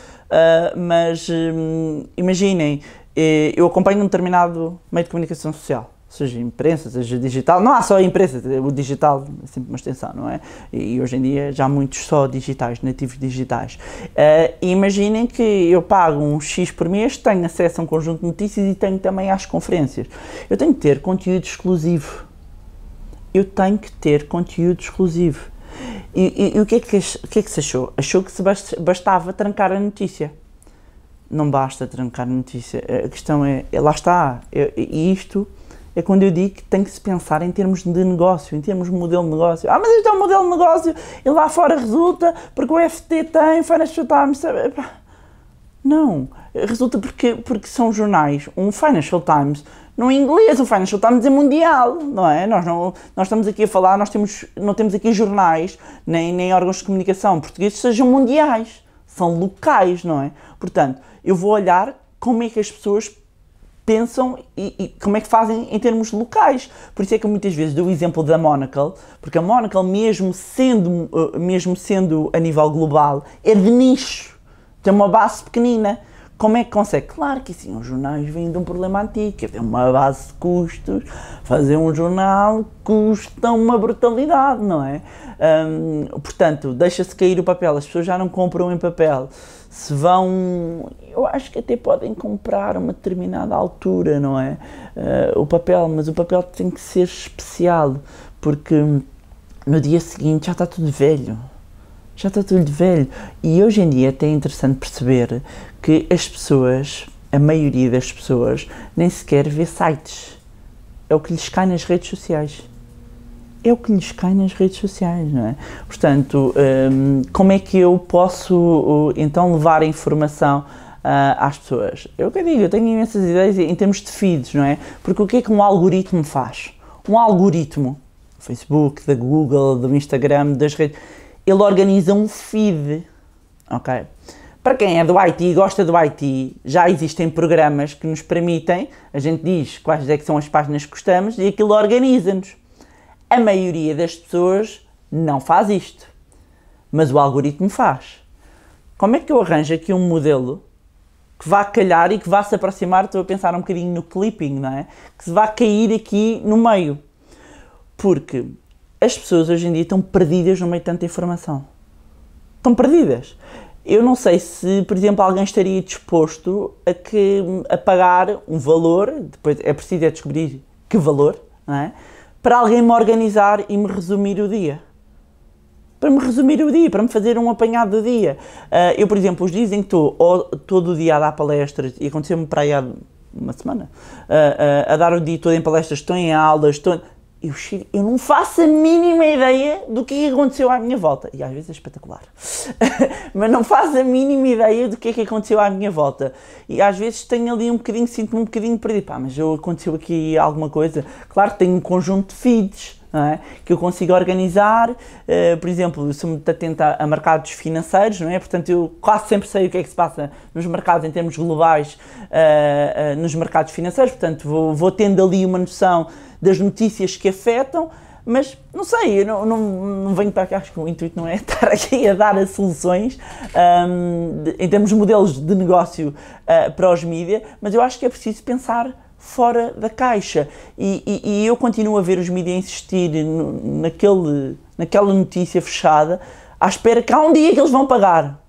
mas um, imaginem, eh, eu acompanho um determinado meio de comunicação social, seja imprensa, seja digital, não há só a imprensa, o digital é sempre uma extensão, não é? E, hoje em dia já há muitos só digitais, nativos digitais. Uh, imaginem que eu pago um X por mês, tenho acesso a um conjunto de notícias e tenho também às conferências. Eu tenho que ter conteúdo exclusivo. Eu tenho que ter conteúdo exclusivo. E, e, e o, que é que, o que é que se achou? Achou que se bastava trancar a notícia não basta trancar a notícia. A questão é, lá está, e isto é quando eu digo que tem que se pensar em termos de negócio, em termos de modelo de negócio. Ah, mas isto é um modelo de negócio e lá fora resulta porque o FT tem Financial Times. Tá, não, resulta porque, porque são jornais. Um Financial Times não é inglês, o Financial Times é mundial, não é? Nós, não, nós estamos aqui a falar, nós temos, não temos aqui jornais nem, nem órgãos de comunicação portugueses sejam mundiais, são locais, não é? Portanto, eu vou olhar como é que as pessoas pensam e, e, como é que fazem em termos locais. Por isso é que muitas vezes dou o exemplo da Monocle, porque a Monocle, mesmo sendo, eh, mesmo sendo a nível global, é de nicho, tem uma base pequenina. Como é que consegue? Claro que sim, os jornais vêm de um problema antigo, que é uma base de custos. Fazer um jornal custa uma brutalidade, não é? portanto, deixa-se cair o papel, as pessoas já não compram em papel se vão. Eu acho que até podem comprar uma determinada altura, não é? Uh, o papel, mas o papel tem que ser especial, porque no dia seguinte já está tudo velho. Já está tudo velho. E hoje em dia é até é interessante perceber que as pessoas, a maioria das pessoas, nem sequer vê sites. É o que lhes cai nas redes sociais é o que lhes cai nas redes sociais, não é? Portanto, um, como é que eu posso então levar a informação Uh, às pessoas. É eu que digo, eu tenho imensas ideias em termos de feeds, não é? Porque o que é que um algoritmo faz? Um algoritmo, do Facebook, da Google, do Instagram, das redes, ele organiza um feed, ok? Para quem é do IT e gosta do IT, já existem programas que nos permitem, a gente diz quais é que são as páginas que gostamos e aquilo organiza-nos. A maioria das pessoas não faz isto, mas o algoritmo faz. Como é que eu arranjo aqui um modelo que vá calhar e que vá se aproximar? Estou a pensar um bocadinho no clipping, não é? Que se vá cair aqui no meio. Porque as pessoas hoje em dia estão perdidas no meio de tanta informação. Estão perdidas. Eu não sei se, por exemplo, alguém estaria disposto a, que, a pagar um valor, depois é preciso é descobrir que valor, não é? para alguém me organizar e me resumir o dia. Para me resumir o dia, para me fazer um apanhado do dia. Uh, eu, por exemplo, os dias em que estou todo o dia a dar palestras, e aconteceu-me para aí há uma semana, uh, uh, a dar o dia todo em palestras, estou em aulas, estou eu, chego, eu não faço a mínima ideia do que é aconteceu à minha volta. E às vezes é espetacular. *laughs* Mas não faço a mínima ideia do que é que aconteceu à minha volta. E às vezes tenho ali um bocadinho, sinto-me um bocadinho perdido. Pá, mas aconteceu aqui alguma coisa. Claro, tenho um conjunto de feeds é? que eu consiga organizar, uh, por exemplo, sou muito atenta a, mercados financeiros, não é? portanto eu quase sempre sei o que é que se passa nos mercados em termos globais, uh, uh, nos mercados financeiros, portanto vou, vou tendo ali uma noção das notícias que afetam, mas não sei, eu não, não, não, venho para cá, acho que o intuito não é *laughs* estar aqui a dar as soluções um, ehm, de, em termos de modelos de negócio uh, para os mídia, mas eu acho que é preciso pensar fora da caixa. E, e, e eu continuo a ver os mídias insistir no, naquele, naquela notícia fechada, à espera que há um dia que eles vão pagar.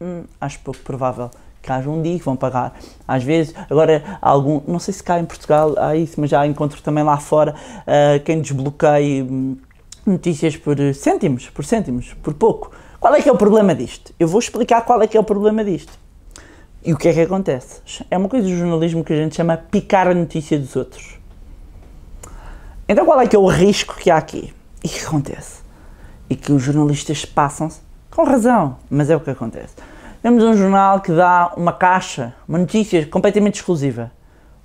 Hum, acho pouco provável que haja um dia que vão pagar. Às vezes, agora, algum, não sei se cá em Portugal há isso, mas já encontro também lá fora uh, quem desbloqueia hum, notícias por cêntimos, por cêntimos, por pouco. Qual é que é o problema disto? Eu vou explicar qual é que é o problema disto. E o que é que acontece? É uma coisa do jornalismo que a gente chama picar a notícia dos outros. Então qual é que é o risco que há aqui? E que acontece? E que os jornalistas passam-se, com razão, mas é o que acontece. Temos um jornal que dá uma caixa, uma notícia completamente exclusiva.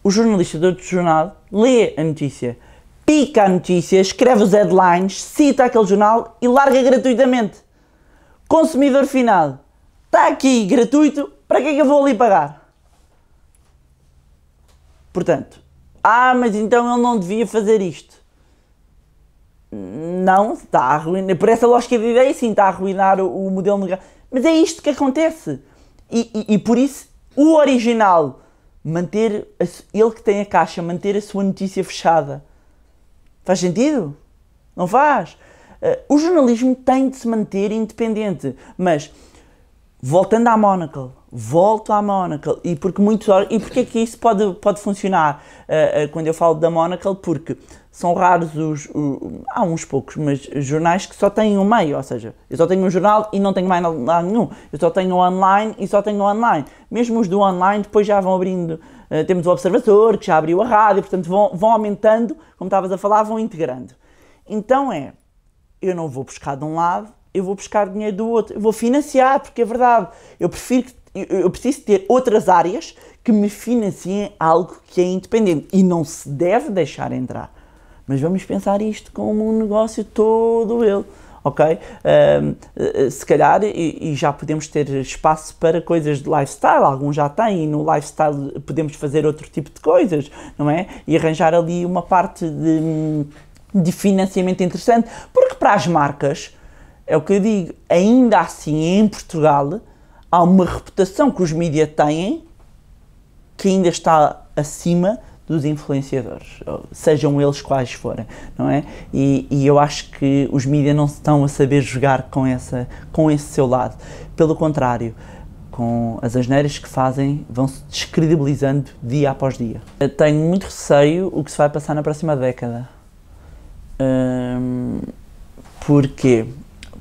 O jornalista do outro jornal lê a notícia, pica a notícia, escreve os headlines, cita aquele jornal e larga gratuitamente. Consumidor final, está aqui gratuito para que é que eu vou ali pagar? Portanto, ah, mas então ele não devia fazer isto. Não, está a arruinar. Por essa lógica de ideia, sim, está a arruinar o, o modelo negócio. Mas é isto que acontece. E, e, e, por isso, o original, manter a, ele que tem a caixa, manter a sua notícia fechada. Faz sentido? Não faz? Uh, o jornalismo tem de se manter independente. Mas, voltando à Monaco volto à Monacle. E porque muitos e porque é que isso pode, pode funcionar uh, uh, quando eu falo da Monacle? Porque são raros os. Uh, há uns poucos, mas jornais que só têm um meio, ou seja, eu só tenho um jornal e não tenho mais nada nenhum. Eu só tenho online e só tenho online. Mesmo os do online depois já vão abrindo. Eh, temos o Observador, que já abriu a rádio, portanto vão, vão aumentando, como estavas a falar, vão integrando. Então é, eu não vou buscar de um lado, eu vou buscar dinheiro do outro, eu vou financiar, porque é verdade, eu prefiro que eu preciso ter outras áreas que me financiem algo que é independente e não se deve deixar entrar. Mas vamos pensar isto como um negócio todo ele. Ok? Um, eh, se calhar, e, e já podemos ter espaço para coisas de lifestyle, alguns já têm, e no lifestyle podemos fazer outro tipo de coisas, não é? E arranjar ali uma parte de, de financiamento interessante, porque para as marcas, é o que eu digo, ainda assim em Portugal, há uma reputação que os mídias têm que ainda está acima dos influenciadores, sejam eles quais forem, não é? E, e eu acho que os mídias não estão a saber jogar com, essa, com esse seu lado. Pelo contrário, com as asneiras que fazem, vão-se descredibilizando dia após dia. Eu tenho muito receio o que se vai passar na próxima década. Hum, porquê?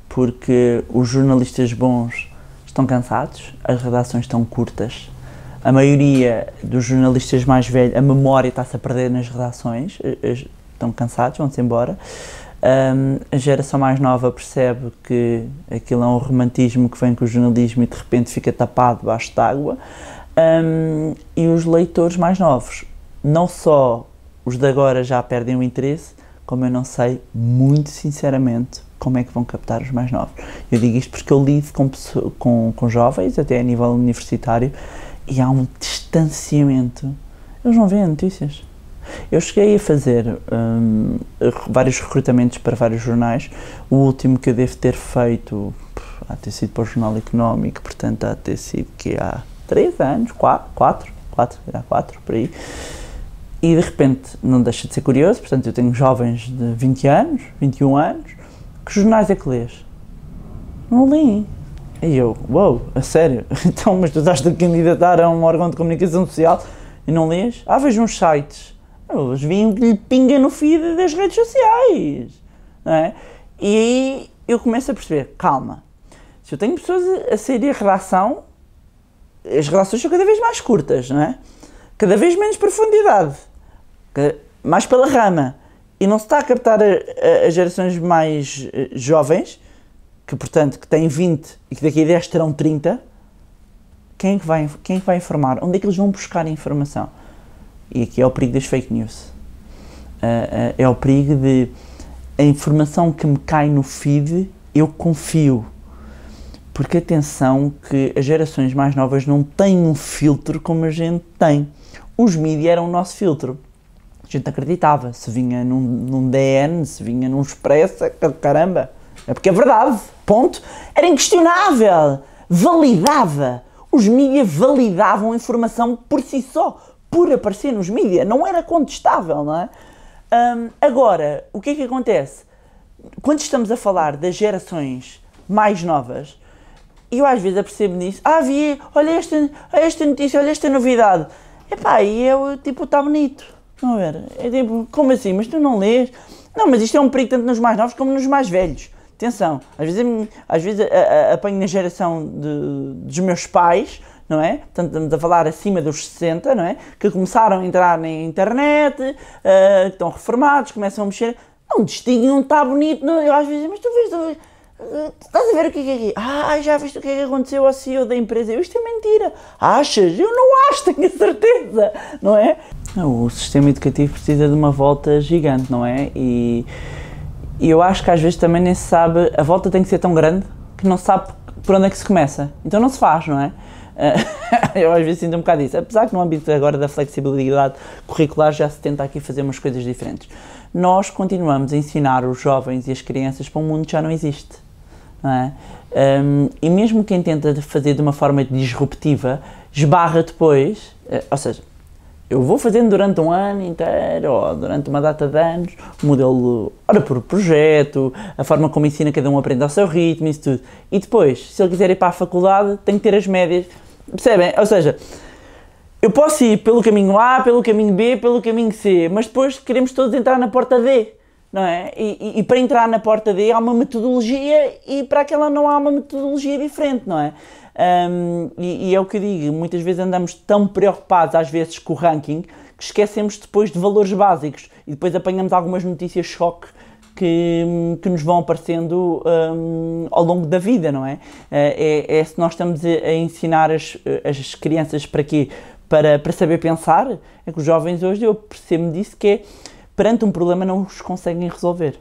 Porque os jornalistas bons estão cansados, as redações estão curtas, a maioria dos jornalistas mais velhos, a memória está-se a perder nas redações, eh, eh, estão cansados, vão-se embora. Um, a geração mais nova percebe que aquilo é um romantismo que vem com o jornalismo e de repente fica tapado debaixo d'água. Um, e os leitores mais novos, não só os de agora já perdem o interesse, como eu não sei, muito sinceramente, como é que vão captar os mais novos? Eu digo isto porque eu lido com, com, com jovens, até a nível universitário, e há um distanciamento. Eles não veem notícias. Eu cheguei a fazer hum, vários recrutamentos para vários jornais. O último que eu devo ter feito há ter sido para o Jornal Económico, portanto há ter sido que há 3 anos, 4, 4, quatro, há 4 por aí. E de repente não deixa de ser curioso, portanto eu tenho jovens de 20 anos, 21 anos, que jornais é que lês? Não li. E eu, uou, wow, a sério? *laughs* Então, mas tu estás a candidatar a um órgão de comunicação social e não lês? Ah, vejo uns sites. Eles vêm que lhe pinga no feed das redes sociais. Não é? E aí eu começo a perceber, calma, se eu tenho pessoas a sair a redação, as relações são cada vez mais curtas, não é? Cada vez menos profundidade, mais pela rama e não se está a captar as gerações mais eh, jovens, que portanto que têm 20 e que daqui a 10 terão 30, quem é que vai, quem é que vai informar? Onde é que eles vão buscar a informação? E aqui é o perigo das fake news. Eh, eh, é o perigo de a informação que me cai no feed, eu confio. Porque atenção que as gerações mais novas não têm um filtro como a gente tem. Os mídias eram o nosso filtro gente acreditava. Se vinha num, num DN, se vinha num Expressa, é caramba. É porque é verdade. Ponto. Era inquestionável. Validava. Os mídias validavam a informação por si só, por aparecer nos mídias. Não era contestável, não é? Um, agora, o que é que acontece? Quando estamos a falar das gerações mais novas, eu às vezes apercebo nisso. Ah, vi, olha esta, esta notícia, olha esta novidade. Epá, e eu, tipo, está bonito. Estão a ver? É tipo, como assim? Mas tu não lês? Não, mas isto é um perigo tanto nos mais novos como nos mais velhos. Atenção, às vezes, às vezes a, a, apanho na geração de, dos meus pais, não é? Portanto, estamos a falar acima dos 60, não é? Que começaram a entrar na internet, uh, estão reformados, começam a mexer. Não, distingue, não está bonito. Não, eu às vezes, mas tu vês, tu, vês eh, estás a ver o que é que é aqui? Ah, já viste o que é que aconteceu ao CEO da empresa? Eu, isto é mentira. Achas? Eu não acho, tenho a certeza, não é? O sistema educativo precisa de uma volta gigante, não é? E, e eu acho que às vezes também nem se sabe, a volta tem que ser tão grande que não se sabe por onde é que se começa. Então não se faz, não é? *laughs* eu às vezes sinto um bocado isso. Apesar que no âmbito agora da flexibilidade curricular já se tenta aqui fazer umas coisas diferentes. Nós continuamos a ensinar os jovens e as crianças para um mundo que já não existe. Não é? Um, e mesmo quem tenta fazer de uma forma disruptiva, esbarra depois, eh, ou seja, eu vou fazendo durante um ano inteiro, ou durante uma data de anos, modelo, ora por projeto, a forma como ensina cada um aprende ao seu ritmo, isso tudo. E depois, se ele quiser ir para a faculdade, tem que ter as médias. Percebem? Ou seja, eu posso ir pelo caminho A, pelo caminho B, pelo caminho C, mas depois queremos todos entrar na porta D. Não é? E, e, e, para entrar na porta D há uma metodologia e para aquela não há uma metodologia diferente, não é? Um, e, e é o que eu digo, muitas vezes andamos tão preocupados, às vezes, com o ranking, que esquecemos depois de valores básicos e depois apanhamos algumas notícias choque que, que, nos vão aparecendo um, ao longo da vida, não é? Ah, é, é se nós estamos a, ensinar as, as, crianças para quê? Para, para saber pensar, é que os jovens hoje, eu percebo-me disso, que é perante um problema não os conseguem resolver.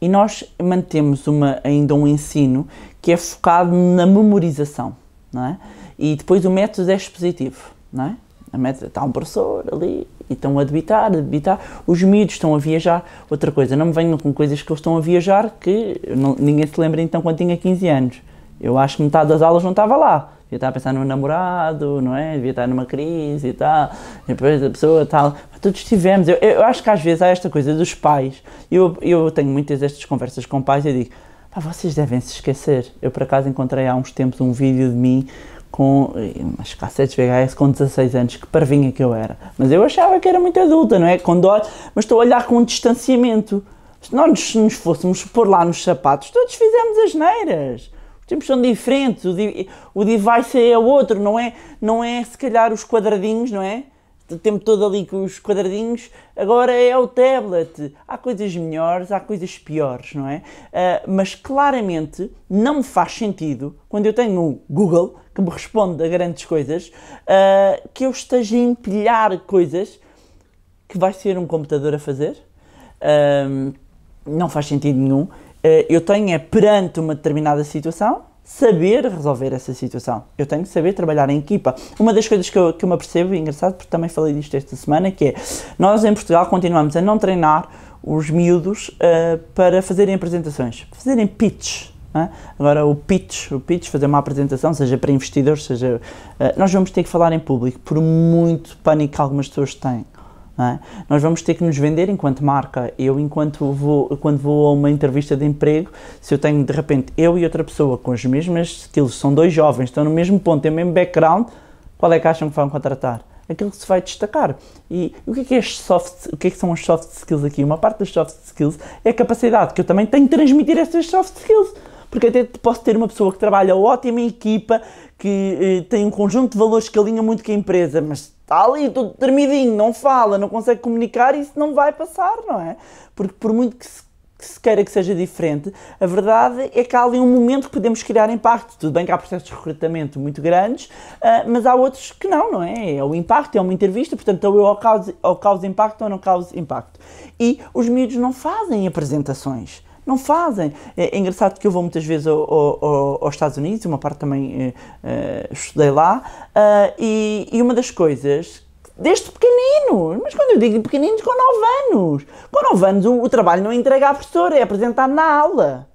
E nós mantemos uma, ainda um ensino que é focado na memorização, não é? E depois o método é expositivo, não é? A método, está um professor ali e estão a debitar, a debitar. Os miúdos estão a viajar. Outra coisa, não me venham com coisas que eles estão a viajar que não, ninguém se lembra então quando tinha 15 anos. Eu acho que metade das aulas não estava lá devia estar a pensar no namorado, não é? Devia estar numa crise e tal, e depois a pessoa tal. todos tivemos. Eu, eu acho que às vezes há esta coisa dos pais. Eu, eu tenho muitas destas conversas com pais e digo, pá, vocês devem se esquecer. Eu por acaso encontrei há uns tempos um vídeo de mim com eh, umas cassetes VHS com 16 anos, que parvinha que eu era. Mas eu achava que era muito adulta, não é? Com dó, mas estou a olhar com um distanciamento. Se nós nos fôssemos pôr lá nos sapatos, todos fizemos as neiras. Os são diferentes, o, di o device é outro, não é, não é se calhar os quadradinhos, não é? O tempo todo ali com os quadradinhos, agora é o tablet. Há coisas melhores, há coisas piores, não é? Uh, mas claramente não faz sentido quando eu tenho o Google que me responde a grandes coisas uh, que eu esteja a empilhar coisas que vai ser um computador a fazer. Uh, não faz sentido nenhum. Eh, eu tenho é perante uma determinada situação saber resolver essa situação. Eu tenho que saber trabalhar em equipa. Uma das coisas que eu, que eu me apercebo, e é engraçado, porque também falei disto esta semana, que é nós em Portugal continuamos a não treinar os miúdos uh, para fazerem apresentações, fazerem pitch. É? Agora o pitch, o pitch, fazer uma apresentação, seja para investidores, seja. Eh, nós vamos ter que falar em público, por muito pânico que algumas pessoas têm é? Nós vamos ter que nos vender enquanto marca. Eu, enquanto vou, quando vou a uma entrevista de emprego, se eu tenho de repente eu e outra pessoa com os mesmos skills, são dois jovens, estão no mesmo ponto, têm o mesmo background, qual é que acham que vão contratar? Aquilo que se vai destacar. E o que é que, é soft, o que, é que são as soft skills aqui? Uma parte das soft skills é a capacidade que eu também tenho de transmitir essas soft skills porque até posso ter uma pessoa que trabalha ótima em equipa, que eh, tem um conjunto de valores que alinha muito com a empresa, mas está ali todo termidinho, não fala, não consegue comunicar, isso não vai passar, não é? Porque por muito que se, que se queira que seja diferente, a verdade é que há ali um momento que podemos criar impacto. Tudo bem que há processos de recrutamento muito grandes, uh, mas há outros que não, não é? É o impacto, é uma entrevista, portanto, ou eu causo, ou causo impacto ou não causo impacto. E os miúdos não fazem apresentações não fazem. É, é, engraçado que eu vou muitas vezes ao, ao, aos Estados Unidos, uma parte também uh, estudei lá, uh, e, e uma das coisas desde pequeninos. Mas quando eu digo pequeninos, com 9 anos. Com 9 anos o, o, trabalho não é entregar à professora, é apresentar na aula.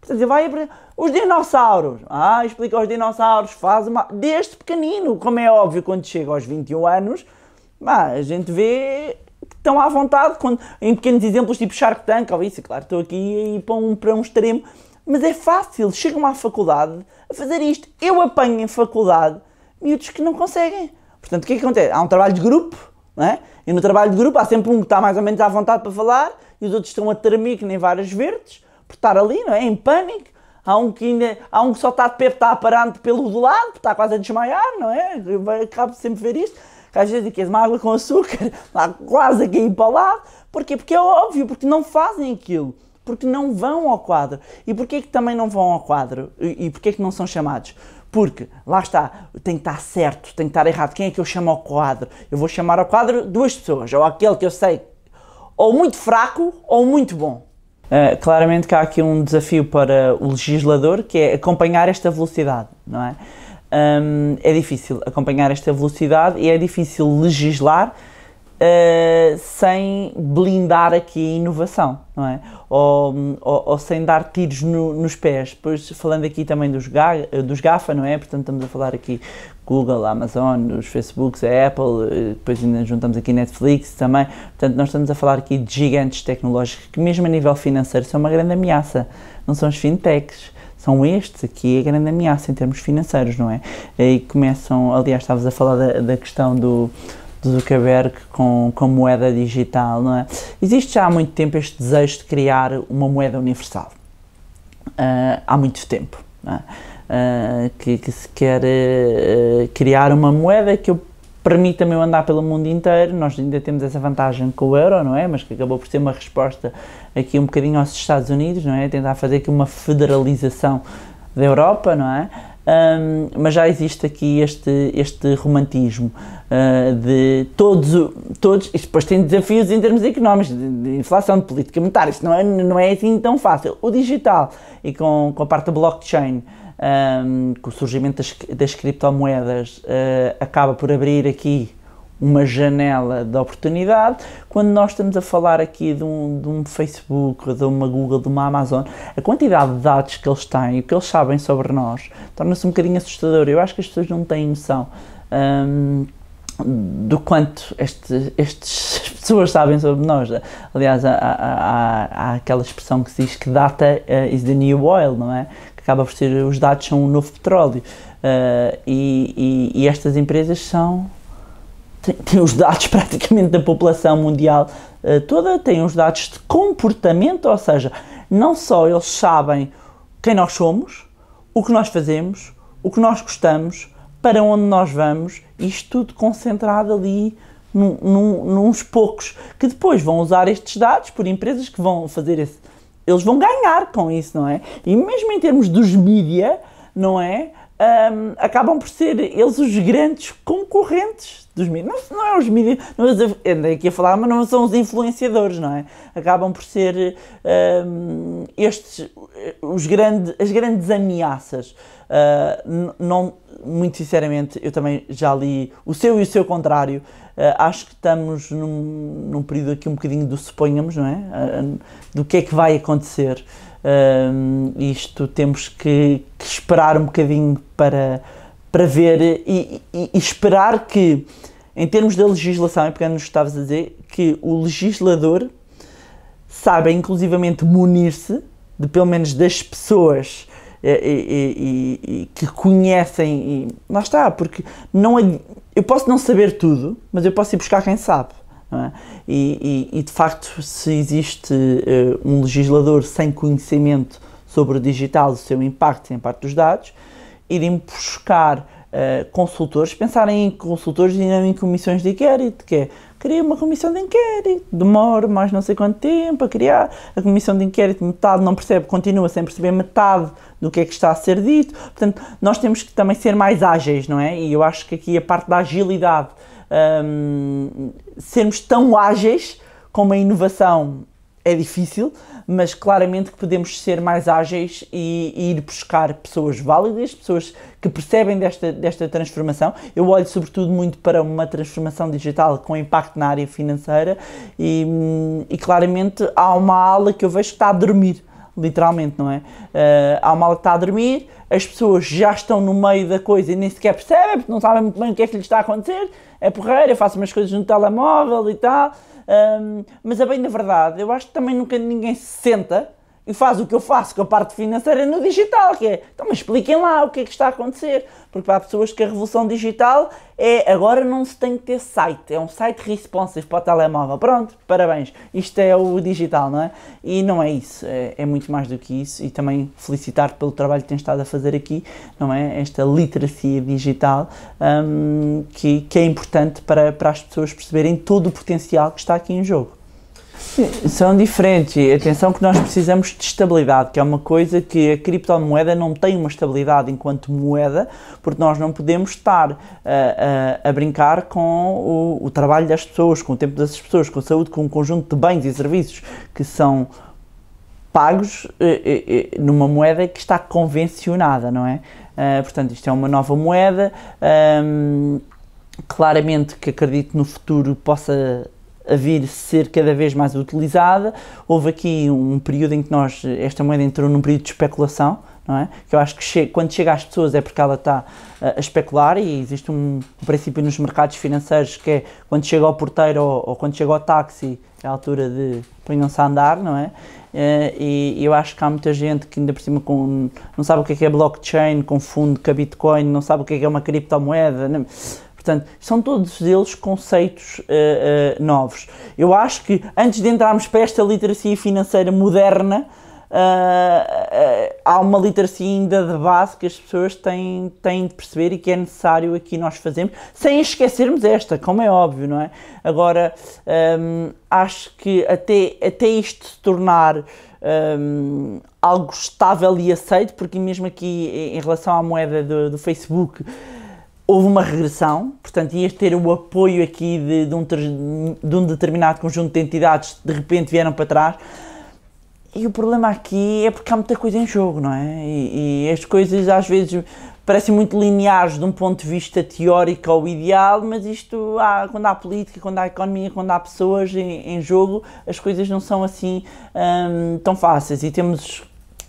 Portanto, ele vai os dinossauros. Ah, explica os dinossauros, faz uma. Desde pequenino, como é óbvio, quando chega aos 21 anos, ah, a gente vê estão à vontade quando, em pequenos exemplos tipo Shark Tank ou isso, claro, estou aqui a ir para um, para um extremo, mas é fácil, chegam à faculdade a fazer isto. Eu apanho em faculdade miúdos que não conseguem. Portanto, o que é que acontece? Há um trabalho de grupo, não é? E no trabalho de grupo há sempre um que está mais ou menos à vontade para falar e os outros estão a tremer que nem várias verdes por estar ali, não é? Em pânico. Há um que, ainda, há um que só está de pé, está parar pelo do lado, está quase a desmaiar, não é? Acabo sempre ver isto que às vezes queres uma água com açúcar, *laughs* lá quase aqui para lá. Porquê? Porque é óbvio, porque não fazem aquilo. Porque não vão ao quadro. E porquê que também não vão ao quadro? E, e porquê que não são chamados? Porque, lá está, tem que estar certo, tem que estar errado. Quem é que eu chamo ao quadro? Eu vou chamar ao quadro duas pessoas, ou aquele que eu sei ou muito fraco ou muito bom. Uh, claramente que há aqui um desafio para o legislador que é acompanhar esta velocidade, não é? um, é difícil acompanhar esta velocidade e é difícil legislar uh, sem blindar aqui a inovação, não é? Ou, ou, ou sem dar tiros no, nos pés. Pois falando aqui também dos, ga, dos GAFA, não é? Portanto, estamos a falar aqui Google, Amazon, os Facebooks, a Apple, eh, depois ainda juntamos aqui Netflix também. Portanto, nós estamos a falar aqui de gigantes tecnológicos que, mesmo a nível financeiro, são uma grande ameaça. Não são os fintechs, são estes aqui a grande ameaça em termos financeiros, não é? E começam, aliás, estavas a falar da, da questão do, do Zuckerberg com, com moeda digital, não é? Existe já há muito tempo este desejo de criar uma moeda universal. Uh, há muito tempo. É? Uh, que, que, se quer uh, criar uma moeda que eu permita-me eu andar pelo mundo inteiro. Nós ainda temos essa vantagem com o euro, não é? Mas que acabou por ser uma resposta aqui um bocadinho aos Estados Unidos, não é? Tentar fazer aqui uma federalização da Europa, não é? Um, mas já existe aqui este, este romantismo uh, de todos, todos, e depois tem desafios em termos económicos, de, de, inflação, de política monetária, isto não é, não é assim tão fácil. O digital e com, com a parte da blockchain um, que o surgimento das, das criptomoedas uh, acaba por abrir aqui uma janela de oportunidade, quando nós estamos a falar aqui de um, de um, Facebook, de uma Google, de uma Amazon, a quantidade de dados que eles têm, o que eles sabem sobre nós, torna-se um bocadinho assustador. Eu acho que as pessoas não têm noção um, do quanto estas *laughs* pessoas sabem sobre nós. Aliás, há, há, há, aquela expressão que se diz que data ah, is the new oil, não é? acaba por ser, os dados são o um novo petróleo. Uh, e, e, e, estas empresas são. Têm, têm, os dados *laughs* praticamente da população mundial uh, toda, têm os dados de comportamento, ou seja, não só eles sabem quem nós somos, o que nós fazemos, o que nós gostamos, para onde nós vamos, isto tudo concentrado ali num, num, uns poucos que depois vão usar estes dados por empresas que vão fazer esse eles vão ganhar com isso, não é? E mesmo em termos dos mídia, não é? Um, acabam por ser eles os grandes concorrentes dos mídias. Não, não é os mídias, não é, andei aqui a falar, mas não são os influenciadores, não é? Acabam por ser um, estes os grande, as grandes ameaças. Uh, não, muito sinceramente, eu também já li o seu e o seu contrário eh, acho que estamos num, num, período aqui um bocadinho do suponhamos, não é? Eh, do que é que vai acontecer. Eh, isto temos que, que esperar um bocadinho para, para ver e, e, e esperar que, em termos da legislação, é porque nos estavas a dizer, que o legislador saiba inclusivamente munir-se de pelo menos das pessoas e, e, e, que conhecem, e lá está, porque não, eu posso não saber tudo, mas eu posso ir buscar quem sabe. É? E, e, e, de facto, se existe uh, um legislador sem conhecimento sobre o digital, o seu impacto e impacto dos dados, ir buscar eh, consultores pensarem em consultores e não em comissões de inquérito, que é cria uma comissão de inquérito, demora mais não sei quanto tempo a criar, a comissão de inquérito metade não percebe, continua sem perceber metade do que é que está a ser dito, portanto nós temos que também ser mais ágeis, não é? E eu acho que aqui a parte da agilidade, um, sermos tão ágeis como a inovação é difícil, mas claramente que podemos ser mais ágeis e, e, ir buscar pessoas válidas, pessoas que percebem desta, desta transformação. Eu olho sobretudo muito para uma transformação digital com impacto na área financeira e, hum, e claramente há uma ala que eu vejo que está a dormir. Literalmente, não é? Uh, há uma ala que está a dormir, as pessoas já estão no meio da coisa e nem sequer percebem, porque não sabem muito bem o que é que lhes está a acontecer. É porreira, eu faço umas coisas no telemóvel e tal. Um, mas a é bem da verdade, eu acho que também nunca ninguém se senta e faz o que eu faço com é a parte financeira é no digital, que é, então mas expliquem lá o que é que está a acontecer, porque há pessoas que a revolução digital é, agora não se tem que ter site, é um site responsive para o telemóvel, pronto, parabéns, isto é o digital, não é? E não é isso, é, é muito mais do que isso, e também felicitar-te pelo trabalho que tens estado a fazer aqui, não é? Esta literacia digital, um, que, que é importante para, para as pessoas perceberem todo o potencial que está aqui em jogo são diferentes atenção que nós precisamos de estabilidade, que é uma coisa que a criptomoeda não tem uma estabilidade enquanto moeda, porque nós não podemos estar eh, eh, a, brincar com o, o trabalho das pessoas, com o tempo das pessoas, com a saúde, com um conjunto de bens e serviços que são pagos eh, numa moeda que está convencionada, não é? portanto, isto é uma nova moeda. Um, ehm, claramente que acredito no futuro possa a vir ser cada vez mais utilizada. Houve aqui um período em que nós, esta moeda entrou num período de especulação, não é? Que eu acho que che quando chega às pessoas é porque ela está uh, a especular e existe um, um, princípio nos mercados financeiros que é quando chega ao porteiro ou, ou quando chega ao táxi, é a altura de ponham-se a andar, não é? Uh, eh, e, e eu acho que há muita gente que ainda por cima com, não sabe o que é, que é blockchain, confunde com a é Bitcoin, não sabe o que é, que é uma criptomoeda. Não, Portanto, são todos eles conceitos uh, uh, novos. Eu acho que antes de entrarmos para esta literacia financeira moderna, uh, há uma literacia ainda de base que as pessoas têm, têm de perceber e que é necessário aqui nós fazermos, sem esquecermos esta, como é óbvio, não é? Agora, um, ehm, acho que até, até isto se tornar. Um, ehm, algo estável e aceito, porque mesmo aqui em relação à moeda do, do Facebook, houve uma regressão, portanto, ias ter o apoio aqui de, de, um, de, um, determinado conjunto de entidades, de repente vieram para trás. E o problema aqui é porque há muita coisa em jogo, não é? E, e as coisas às vezes parecem muito lineares de um ponto de vista teórico ou ideal, mas isto, há, quando há política, quando há economia, quando há pessoas em, em jogo, as coisas não são assim hum, tão fáceis. E temos,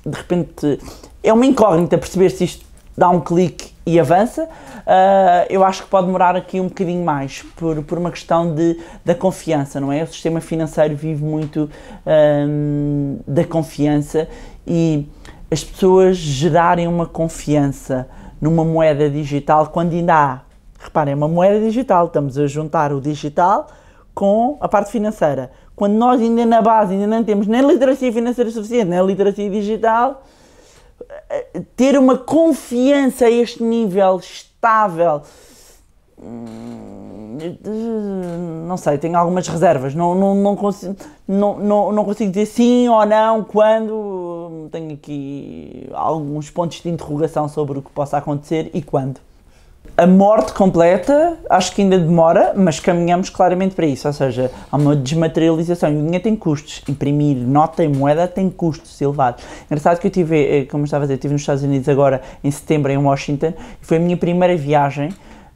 de repente, é uma incógnita perceber se isto dá um clique e avança. Uh, eu acho que pode demorar aqui um bocadinho mais, por, por uma questão de, da confiança, não é? O sistema financeiro vive muito um, ah, da confiança e as pessoas gerarem uma confiança numa moeda digital quando ainda há. Reparem, é uma moeda digital, estamos a juntar o digital com a parte financeira. Quando nós ainda na base ainda não temos nem literacia financeira suficiente, nem literacia digital, ter uma confiança a este nível estável. Hum, não sei, tenho algumas reservas. Não, não, não, consigo, não, não, não consigo dizer sim ou não quando. Hum, tenho aqui alguns pontos de interrogação sobre o que possa acontecer e quando a morte completa acho que ainda demora, mas caminhamos claramente para isso. Ou seja, há uma desmaterialização. E o dinheiro tem custos. Imprimir nota e moeda tem custos elevados. Engraçado que eu tive, eh, como eu estava a dizer, estive nos Estados Unidos agora em setembro em Washington e foi a minha primeira viagem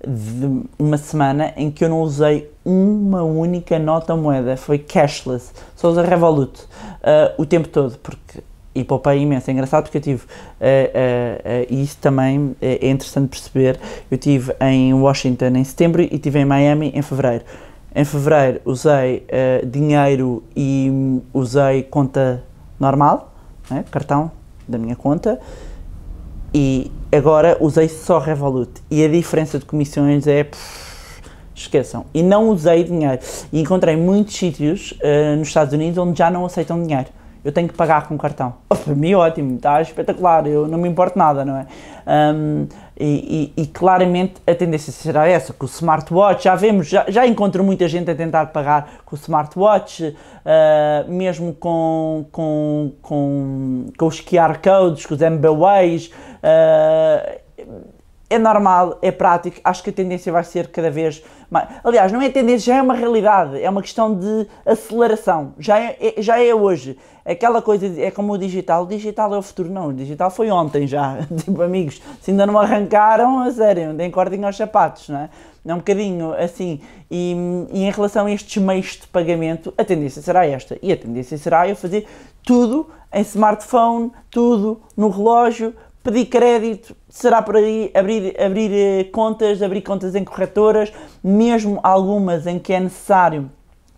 de uma semana em que eu não usei uma única nota moeda, foi cashless, só usei Revolut uh, o tempo todo, porque e poupei imenso. É engraçado porque eu tive, eh, eh, eh, e uh, uh, uh, isso também é interessante perceber, eu tive em Washington em setembro e tive em Miami em fevereiro. Em fevereiro usei dinheiro e hum, usei conta normal, né, cartão da minha conta, e agora usei só Revolut. E a diferença de comissões é. esqueçam. E não usei dinheiro. E encontrei muitos sítios nos Estados Unidos onde já não aceitam dinheiro eu tenho que pagar com cartão. Oh, *laughs* para mim, ótimo, está espetacular, eu não me importo nada, não é? Um, e, e, e, claramente a tendência será essa, com o smartwatch, já vemos, já, já encontro muita gente a tentar pagar com o smartwatch, uh, mesmo com, com, com, com os QR codes, com os MBWays, uh, ah, é normal, é prático, acho que a tendência vai ser cada vez mais. Aliás, não é tendência, já é uma realidade, é uma questão de aceleração, já é, é, já é hoje. Aquela coisa, de, é como o digital, o digital é o futuro, não, o digital foi ontem já, *laughs* tipo amigos, se ainda não arrancaram, a sério, nem cordem aos sapatos, não é? É um bocadinho assim, e, e em relação a estes meios de pagamento, a tendência será esta, e a tendência será eu fazer tudo em smartphone, tudo no relógio, pedir crédito, será por aí abrir, abrir eh, contas, abrir contas em corretoras, mesmo algumas em que é necessário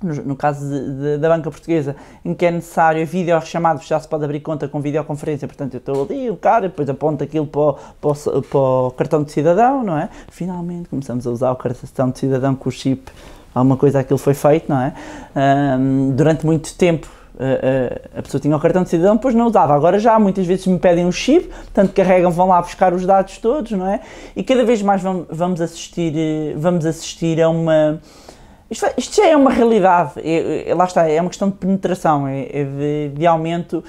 no, caso de, de, da banca portuguesa, em que é necessário vídeo chamado, já se pode abrir conta com videoconferência, portanto eu estou ali, o cara, depois aponta aquilo para o, para, o, para o, cartão de cidadão, não é? Finalmente começamos a usar o cartão de cidadão com o chip, alguma coisa aquilo foi feito, não é? Um, durante muito tempo a, pessoa tinha o cartão de cidadão, depois não usava. Agora já muitas vezes me pedem um chip, portanto carregam, vão lá buscar os dados todos, não é? E cada vez mais vamos, assistir, eh, vamos assistir a uma. Isto, isto já é uma realidade, é, é, lá está, é uma questão de penetração, é, é de, de, aumento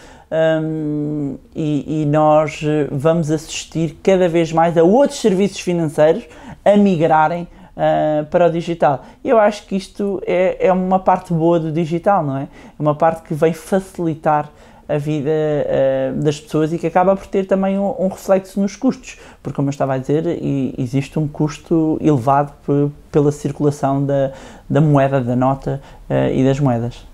hum, e, e nós vamos assistir cada vez mais a outros serviços financeiros a migrarem uh, para o digital. Eu acho que isto é, é uma parte boa do digital, não é? É uma parte que vem facilitar a vida uh, das pessoas e que acaba por ter também um, um, reflexo nos custos, porque, como eu estava a dizer, e, existe um custo elevado pela circulação da, da moeda, da nota uh, e das moedas.